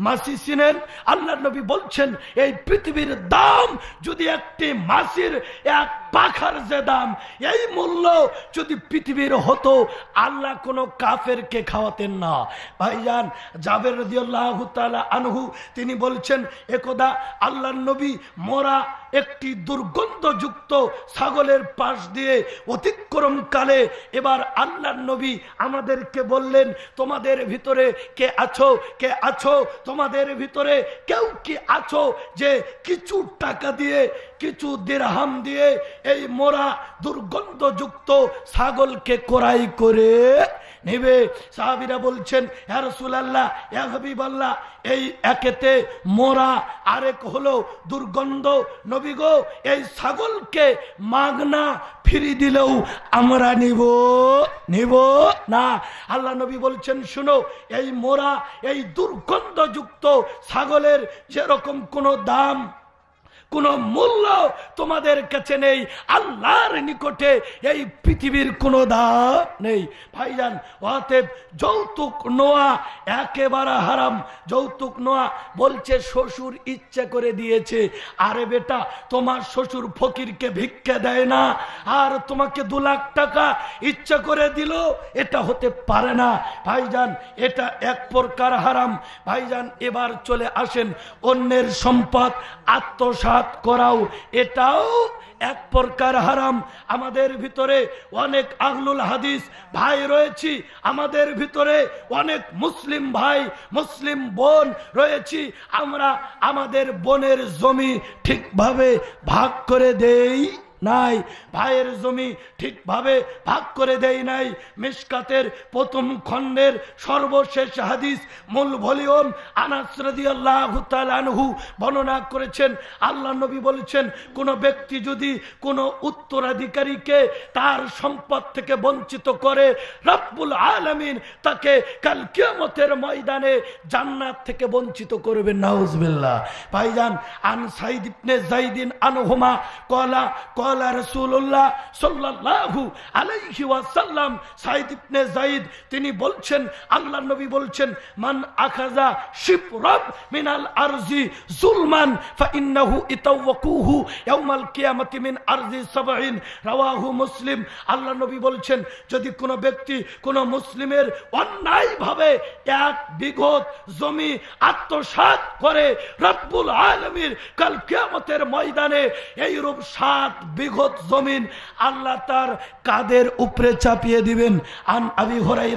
মাসি চিনেন আল্লাহ নবী বলছেন এই পৃথিবীর দাম যদি একটি মাসির এক পাখার যে দাম এই মূল্য যদি পৃথিবীর হতো আল্লাহ কোনো কাফের কে খাওয়াতেন না ভাইজান জাবের রাহু তালা আনহু তিনি বলছেন একদা আল্লাহ নবী মোরা একটি দুর্গন্ধযুক্ত ছাগলের পাশ দিয়ে অতিক্রমকালে এবার আল্লাহ নবী আমাদেরকে বললেন তোমাদের ভিতরে কে আছো কে আছো তোমাদের ভিতরে কেউ কি আছো যে কিছু টাকা দিয়ে কিছু দেড়হাম দিয়ে এই মোরা দুর্গন্ধযুক্ত ছাগলকে কোরাই করে নেবে সাহাবিরা বলছেন হ্যাঁ রসুলাল্লাহ হ্যাঁ এই একেতে মোরা আরেক হলো দুর্গন্ধ নবী গো এই ছাগলকে মাগনা ফিরি দিলেও আমরা নিব নিব না আল্লাহ নবী বলছেন শুনো এই মোরা এই দুর্গন্ধযুক্ত ছাগলের যেরকম কোনো দাম কোনো মূল্য তোমাদের কাছে নেই আল্লাহর নিকটে এই পৃথিবীর কোনো দা নেই ভাইজান ওহাতে যৌতুক নোয়া একেবারে হারাম যৌতুক নোয়া বলছে শ্বশুর ইচ্ছে করে দিয়েছে আরে বেটা তোমার শ্বশুর ফকিরকে ভিক্ষে দেয় না আর তোমাকে দু লাখ টাকা ইচ্ছা করে দিল এটা হতে পারে না ভাইজান এটা এক প্রকার হারাম ভাইজান এবার চলে আসেন অন্যের সম্পদ আত্মসাত জিহাদ করাও এটাও এক প্রকার হারাম আমাদের ভিতরে অনেক আগলুল হাদিস ভাই রয়েছি আমাদের ভিতরে অনেক মুসলিম ভাই মুসলিম বোন রয়েছি আমরা আমাদের বোনের জমি ঠিকভাবে ভাগ করে দেই নাই ভাইয়ের জমি ঠিকভাবে ভাগ করে দেয় নাই মিসকাতের প্রথম খণ্ডের সর্বশেষ হাদিস মূল ভলিউম আনাসরদি আল্লাহ আনহু বর্ণনা করেছেন আল্লাহ নবী বলেছেন কোনো ব্যক্তি যদি কোনো উত্তরাধিকারীকে তার সম্পদ থেকে বঞ্চিত করে রব্বুল আলমিন তাকে কাল কিয়মতের ময়দানে জান্নাত থেকে বঞ্চিত করবে নাউজবিল্লা ভাইজান আন সাইদ ইবনে জাইদিন আনহুমা কলা তিনি বলছেন আল্লাহ নবী বলছেন মান আখাজা শিবরব মিনাল আরজি জুলমান ফাইন্নাহু ইতাওয়াকুহু ইয়াউমাল কিয়ামতি মিন আরজি সাবঈন রাওয়াহু মুসলিম আল্লাহ নবী বলছেন যদি কোনো ব্যক্তি কোনো মুসলিমের অন্যায়ভাবে এক বিঘত জমি আত্মসাত করে রব্বুল আলমীর কাল কিয়ামতের ময়দানে এইরূপ সাত বিগত জমিন আল্লাহ তার কাদের উপরে চাপিয়ে দিবেন আন আবি হরাই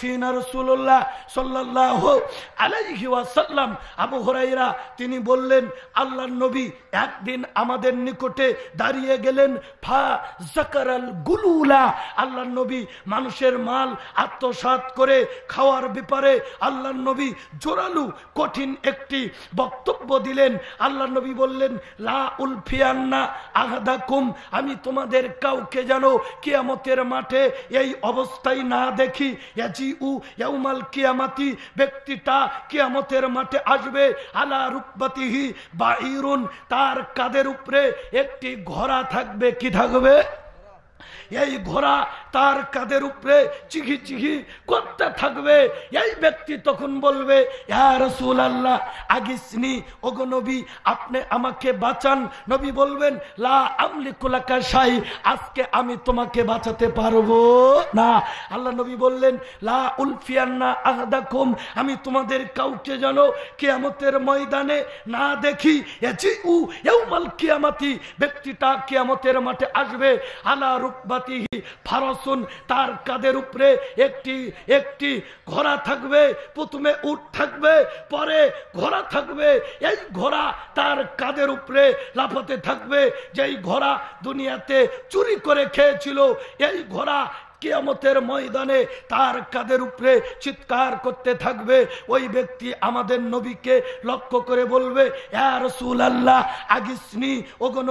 তিনি বললেন আল্লাহ নবী একদিন আমাদের নিকটে দাঁড়িয়ে গেলেন ফা গুলুলা আল্লাহ নবী মানুষের মাল আত্মসাত করে খাওয়ার ব্যাপারে আল্লাহ নবী জোরালু কঠিন একটি বক্তব্য দিলেন আল্লাহ নবী বললেন লা উলফিয়ান্না কুম আমি তোমাদের কাউকে জানো কিয়ামতের মাঠে এই অবস্থায় না যা দেখি কিয়ামাতি ব্যক্তিটা কিয়ামতের মাঠে আসবে আলা রূপবাতিহি বা ইরুন তার কাদের উপরে একটি ঘোড়া থাকবে কি থাকবে এই ঘোড়া তার কাদের উপরে চিঘি চিঘি করতে থাকবে এই ব্যক্তি তখন বলবে রসুল আল্লাহ আগিসনি নবী আপনি আমাকে বাঁচান নবী বলবেন লা আমলি আজকে আমি তোমাকে বাঁচাতে পারবো না আল্লাহ নবী বললেন লা উলফিয়ান্না আহদাকুম আমি তোমাদের কাউকে জানো কেয়ামতের ময়দানে না দেখি এ এচি উ এউমাল কেয়ামাতি ব্যক্তিটা কেয়ামতের মাঠে আসবে আলা তার কাদের উপরে একটি একটি ঘোড়া থাকবে প্রথমে উঠ থাকবে পরে ঘোড়া থাকবে এই ঘোড়া তার কাদের উপরে লাফাতে থাকবে যেই ঘোড়া দুনিয়াতে চুরি করে খেয়েছিল এই ঘোড়া কেয়ামতের ময়দানে তার কাদের উপরে চিৎকার করতে থাকবে ওই ব্যক্তি আমাদের নবীকে লক্ষ্য করে বলবে আল্লাহ আগিসনি ওগো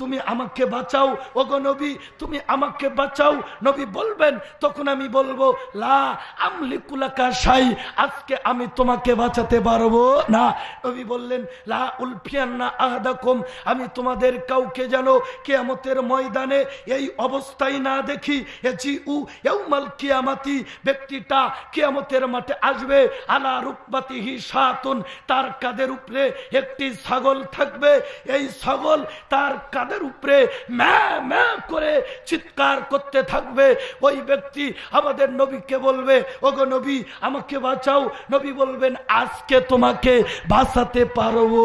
তুমি আমাকে বাঁচাও ওগো নবী তুমি আমাকে বাঁচাও নবী বলবেন তখন আমি বলবো লা আমলি কুলাকা সাই আজকে আমি তোমাকে বাঁচাতে পারবো না নবী বললেন লা উলফিয়ান্না আহাদাকুম আমি তোমাদের কাউকে যেন কেয়ামতের ময়দানে এই অবস্থায় না দেখি এ ইয়াজিউ ইয়াউমাল কিয়ামাতি ব্যক্তিটা কিয়ামতের মাঠে আসবে আলা রূপমাতি হি সাতুন তার কাদের উপরে একটি ছাগল থাকবে এই ছাগল তার কাদের উপরে ম্যা ম্যা করে চিৎকার করতে থাকবে ওই ব্যক্তি আমাদের নবীকে বলবে ওগো নবী আমাকে বাঁচাও নবী বলবেন আজকে তোমাকে বাঁচাতে পারবো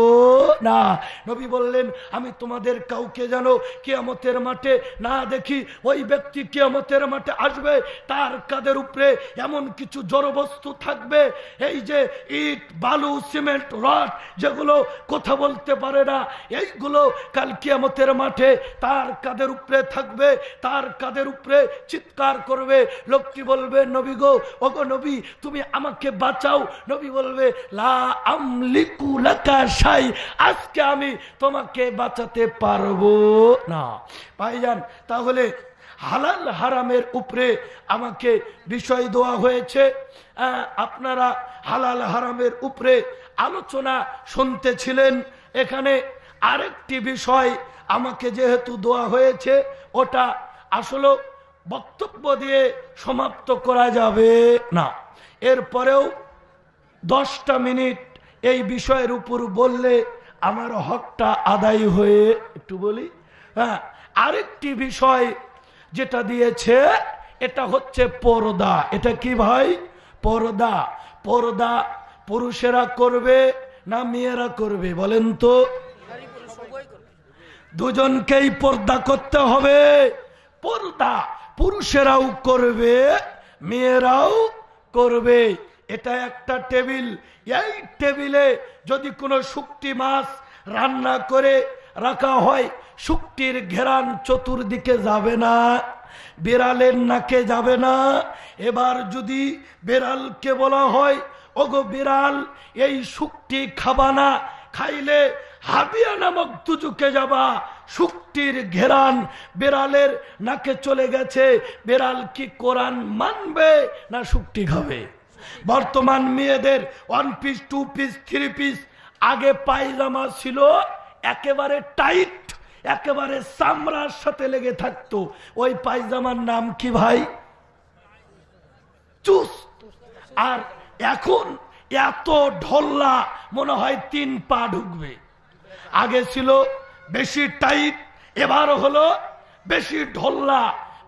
না নবী বললেন আমি তোমাদের কাউকে জানো কেয়ামতের মাঠে না দেখি ওই ব্যক্তি কেয়ামতের মাঠে আসবে তার কাদের উপরে এমন কিছু জড়বস্তু থাকবে এই যে ইট বালু সিমেন্ট রড যেগুলো কথা বলতে পারে না এইগুলো কালকিয়ামতের মাঠে তার কাদের উপরে থাকবে তার কাদের উপরে চিৎকার করবে লোকটি বলবে নবী গো ওগো নবী তুমি আমাকে বাঁচাও নবী বলবে লা আমলিকু লাকা সাই আজকে আমি তোমাকে বাঁচাতে পারবো না ভাইজান তাহলে হালাল হারামের উপরে আমাকে বিষয় দেওয়া হয়েছে আপনারা হালাল হারামের উপরে আলোচনা শুনতেছিলেন এখানে আরেকটি বিষয় আমাকে যেহেতু দেওয়া হয়েছে ওটা আসলে বক্তব্য দিয়ে সমাপ্ত করা যাবে না এরপরেও দশটা মিনিট এই বিষয়ের উপর বললে আমার হকটা আদায় হয়ে একটু বলি হ্যাঁ আরেকটি বিষয় যেটা দিয়েছে এটা হচ্ছে পর্দা এটা কি ভাই পর্দা পর্দা পুরুষেরা করবে না মেয়েরা করবে বলেন তো দুজনকেই পর্দা করতে হবে পর্দা পুরুষেরাও করবে মেয়েরাও করবে এটা একটা টেবিল এই টেবিলে যদি কোনো শুক্তি মাছ রান্না করে রাখা হয় শুক্তির ঘেরান চতুর্দিকে যাবে না বেড়ালের নাকে যাবে না এবার যদি বেড়ালকে বলা হয় ওগো বিড়াল এই শুক্তি খাবা না খাইলে হাবিয়া নামক তুচুকে যাবা শুক্তির ঘেরান বেড়ালের নাকে চলে গেছে বেড়াল কি কোরআন মানবে না শুকটি খাবে বর্তমান মেয়েদের one piece two piece three piece আগে পায়জামা ছিল একেবারে টাইট একেবারে সামরার সাথে লেগে থাকতো ওই পায়জামার নাম কি ভাই চুস আর এখন এত ঢোল্লা মনে হয় তিন পা ঢুকবে আগে ছিল বেশি টাইট এবার হলো বেশি ঢোল্লা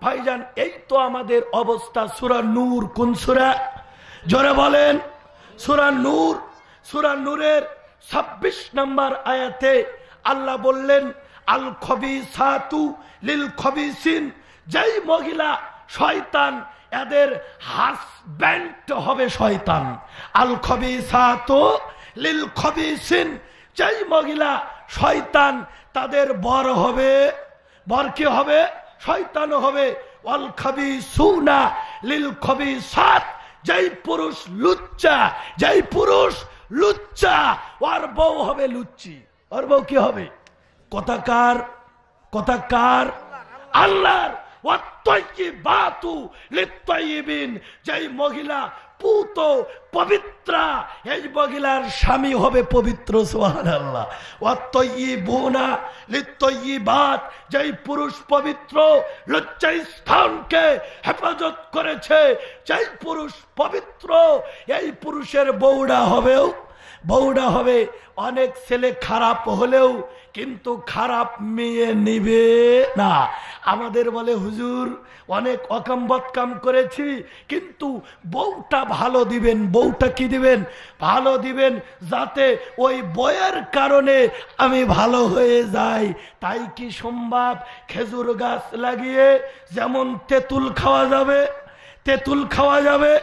ভাইজান এই তো আমাদের অবস্থা সুরা নূর কোন সুরা জোরে বলেন সুরা নূর সুরা নূরের ছাব্বিশ নম্বর আয়াতে আল্লাহ বললেন আল সাতু লিল সিন যেই মহিলা শয়তান এদের হাজব্যান্ড হবে শয়তান আল সাতু লিল সিন যেই মহিলা শয়তান তাদের বর হবে বর কি হবে শয়তান হবে অল খবি সুনা লিল খবি সাত যেই পুরুষ লুচ্চা যেই পুরুষ লুচ্চা ওর বউ হবে লুচ্চি ওর বউ কি হবে কথা কার কথা কার আল্লাহর যেই মহিলা পুত পবিত্রা এই মহিলার স্বামী হবে পবিত্র সোহান আল্লাহ অত্যয়ী বোনা লিত্যয়ী বাত যেই পুরুষ পবিত্র লজ্জা স্থানকে হেফাজত করেছে যেই পুরুষ পবিত্র এই পুরুষের বৌড়া হবেও বউরা হবে অনেক ছেলে খারাপ হলেও কিন্তু খারাপ মেয়ে নিবে না আমাদের বলে হুজুর অনেক অকাম্বত কাম করেছি কিন্তু বউটা ভালো দিবেন বউটা কি দিবেন ভালো দিবেন যাতে ওই বয়ের কারণে আমি ভালো হয়ে যাই তাই কি সম্ভব খেজুর গাছ লাগিয়ে যেমন তেঁতুল খাওয়া যাবে তেঁতুল খাওয়া যাবে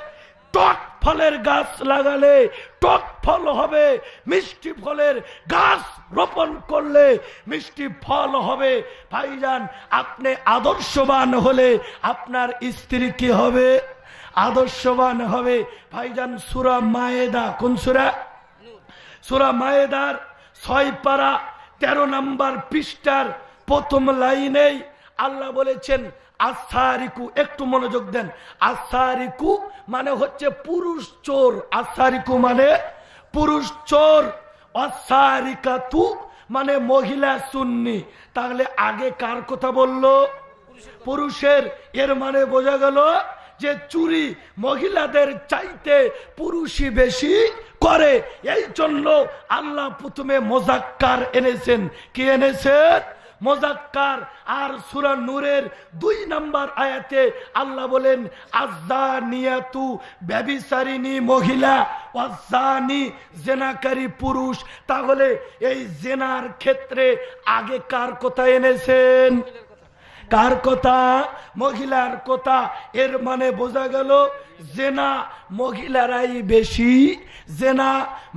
টক ফলের গাছ লাগালে টক ফল হবে মিষ্টি ফলের গাছ রোপণ করলে মিষ্টি ফল হবে ভাইজান আপনি আদর্শবান হলে আপনার স্ত্রী কি হবে আদর্শবান হবে ভাইজান সুরা মায়েদা কোন সুরা সুরা মায়েদার ছয় পাড়া তেরো নাম্বার পৃষ্ঠার প্রথম লাইনেই আল্লাহ বলেছেন আসারিকু একটু মনোযোগ দেন আসারিকু মানে হচ্ছে পুরুষ চোর আসারিকু মানে পুরুষ চোর তু মানে মহিলা সুন্নি তাহলে আগে কার কথা বলল পুরুষের এর মানে বোঝা গেল যে চুরি মহিলাদের চাইতে পুরুষই বেশি করে এই জন্য আল্লাহ প্রথমে মোজাক্কার এনেছেন কি এনেছেন মোজাক্কার আর সুরা নূরের দুই নাম্বার আয়াতে আল্লাহ বলেন আজ্জা নিয়াতু ব্যবিচারিণী মহিলা অজ্জানি জেনাকারী পুরুষ তাহলে এই জেনার ক্ষেত্রে আগে কার কথা এনেছেন কার কথা মহিলার কথা এর মানে বোঝা গেল জেনা মহিলারাই বেশি জেনা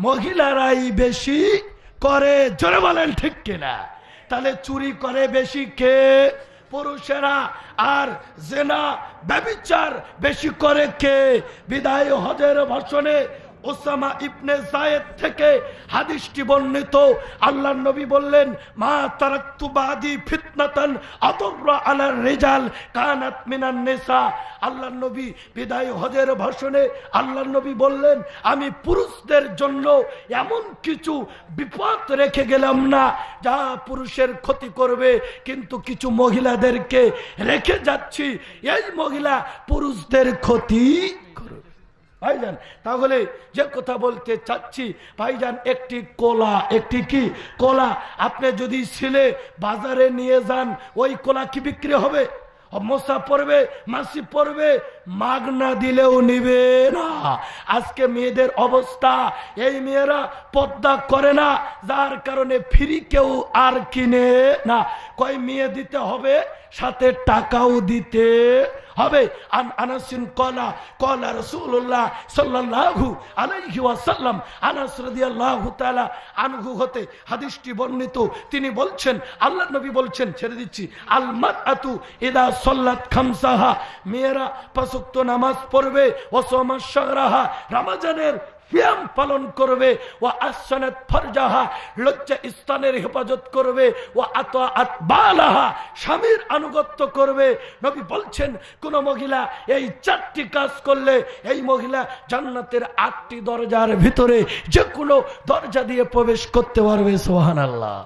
মহিলারাই বেশি করে জোরে বলেন ঠিক কিনা তাহলে চুরি করে বেশি কে পুরুষেরা আর জেনা ব্যবিচার বেশি করে কে বিদায় হজের ভাষণে ওসামা ইবনে জায়েদ থেকে হাদিসটি বর্ণিত আল্লাহর নবী বললেন মা তারাক্তু বাদি ফিতনাতান আতররা আলার রেজাল কানাত মিনান নেসা আল্লাহর নবী বিদায় হজের ভাষণে আল্লাহর নবী বললেন আমি পুরুষদের জন্য এমন কিছু বিপদ রেখে গেলাম না যা পুরুষের ক্ষতি করবে কিন্তু কিছু মহিলাদেরকে রেখে যাচ্ছি এই মহিলা পুরুষদের ক্ষতি ভাইজান তাহলে যে কথা বলতে চাচ্ছি ভাইজান একটি কলা একটি কি কলা আপনি যদি ছেলে বাজারে নিয়ে যান ওই কলা কি বিক্রি হবে মশা পড়বে মাসি পড়বে মাগনা দিলেও নিবে না আজকে মেয়েদের অবস্থা এই মেয়েরা পদ্মা করে না যার কারণে ফিরি কেউ আর কিনে না কয় মেয়ে দিতে হবে সাথে টাকাও দিতে হবে তিনি বলছেন আল্লাহ নবী বলছেন ছেড়ে দিচ্ছি আলমাত মেয়েরা পাঁচ পাঁচক্ত নামাজ পড়বে ওসমা রামাজানের সিয়াম পালন করবে ও আসানাত ফরজাহা লজ্জা স্থানের হেফাজত করবে ও আত আতবালাহা স্বামীর আনুগত্য করবে নবী বলছেন কোন মহিলা এই চারটি কাজ করলে এই মহিলা জান্নাতের আটটি দরজার ভিতরে যে কোনো দরজা দিয়ে প্রবেশ করতে পারবে সোহান আল্লাহ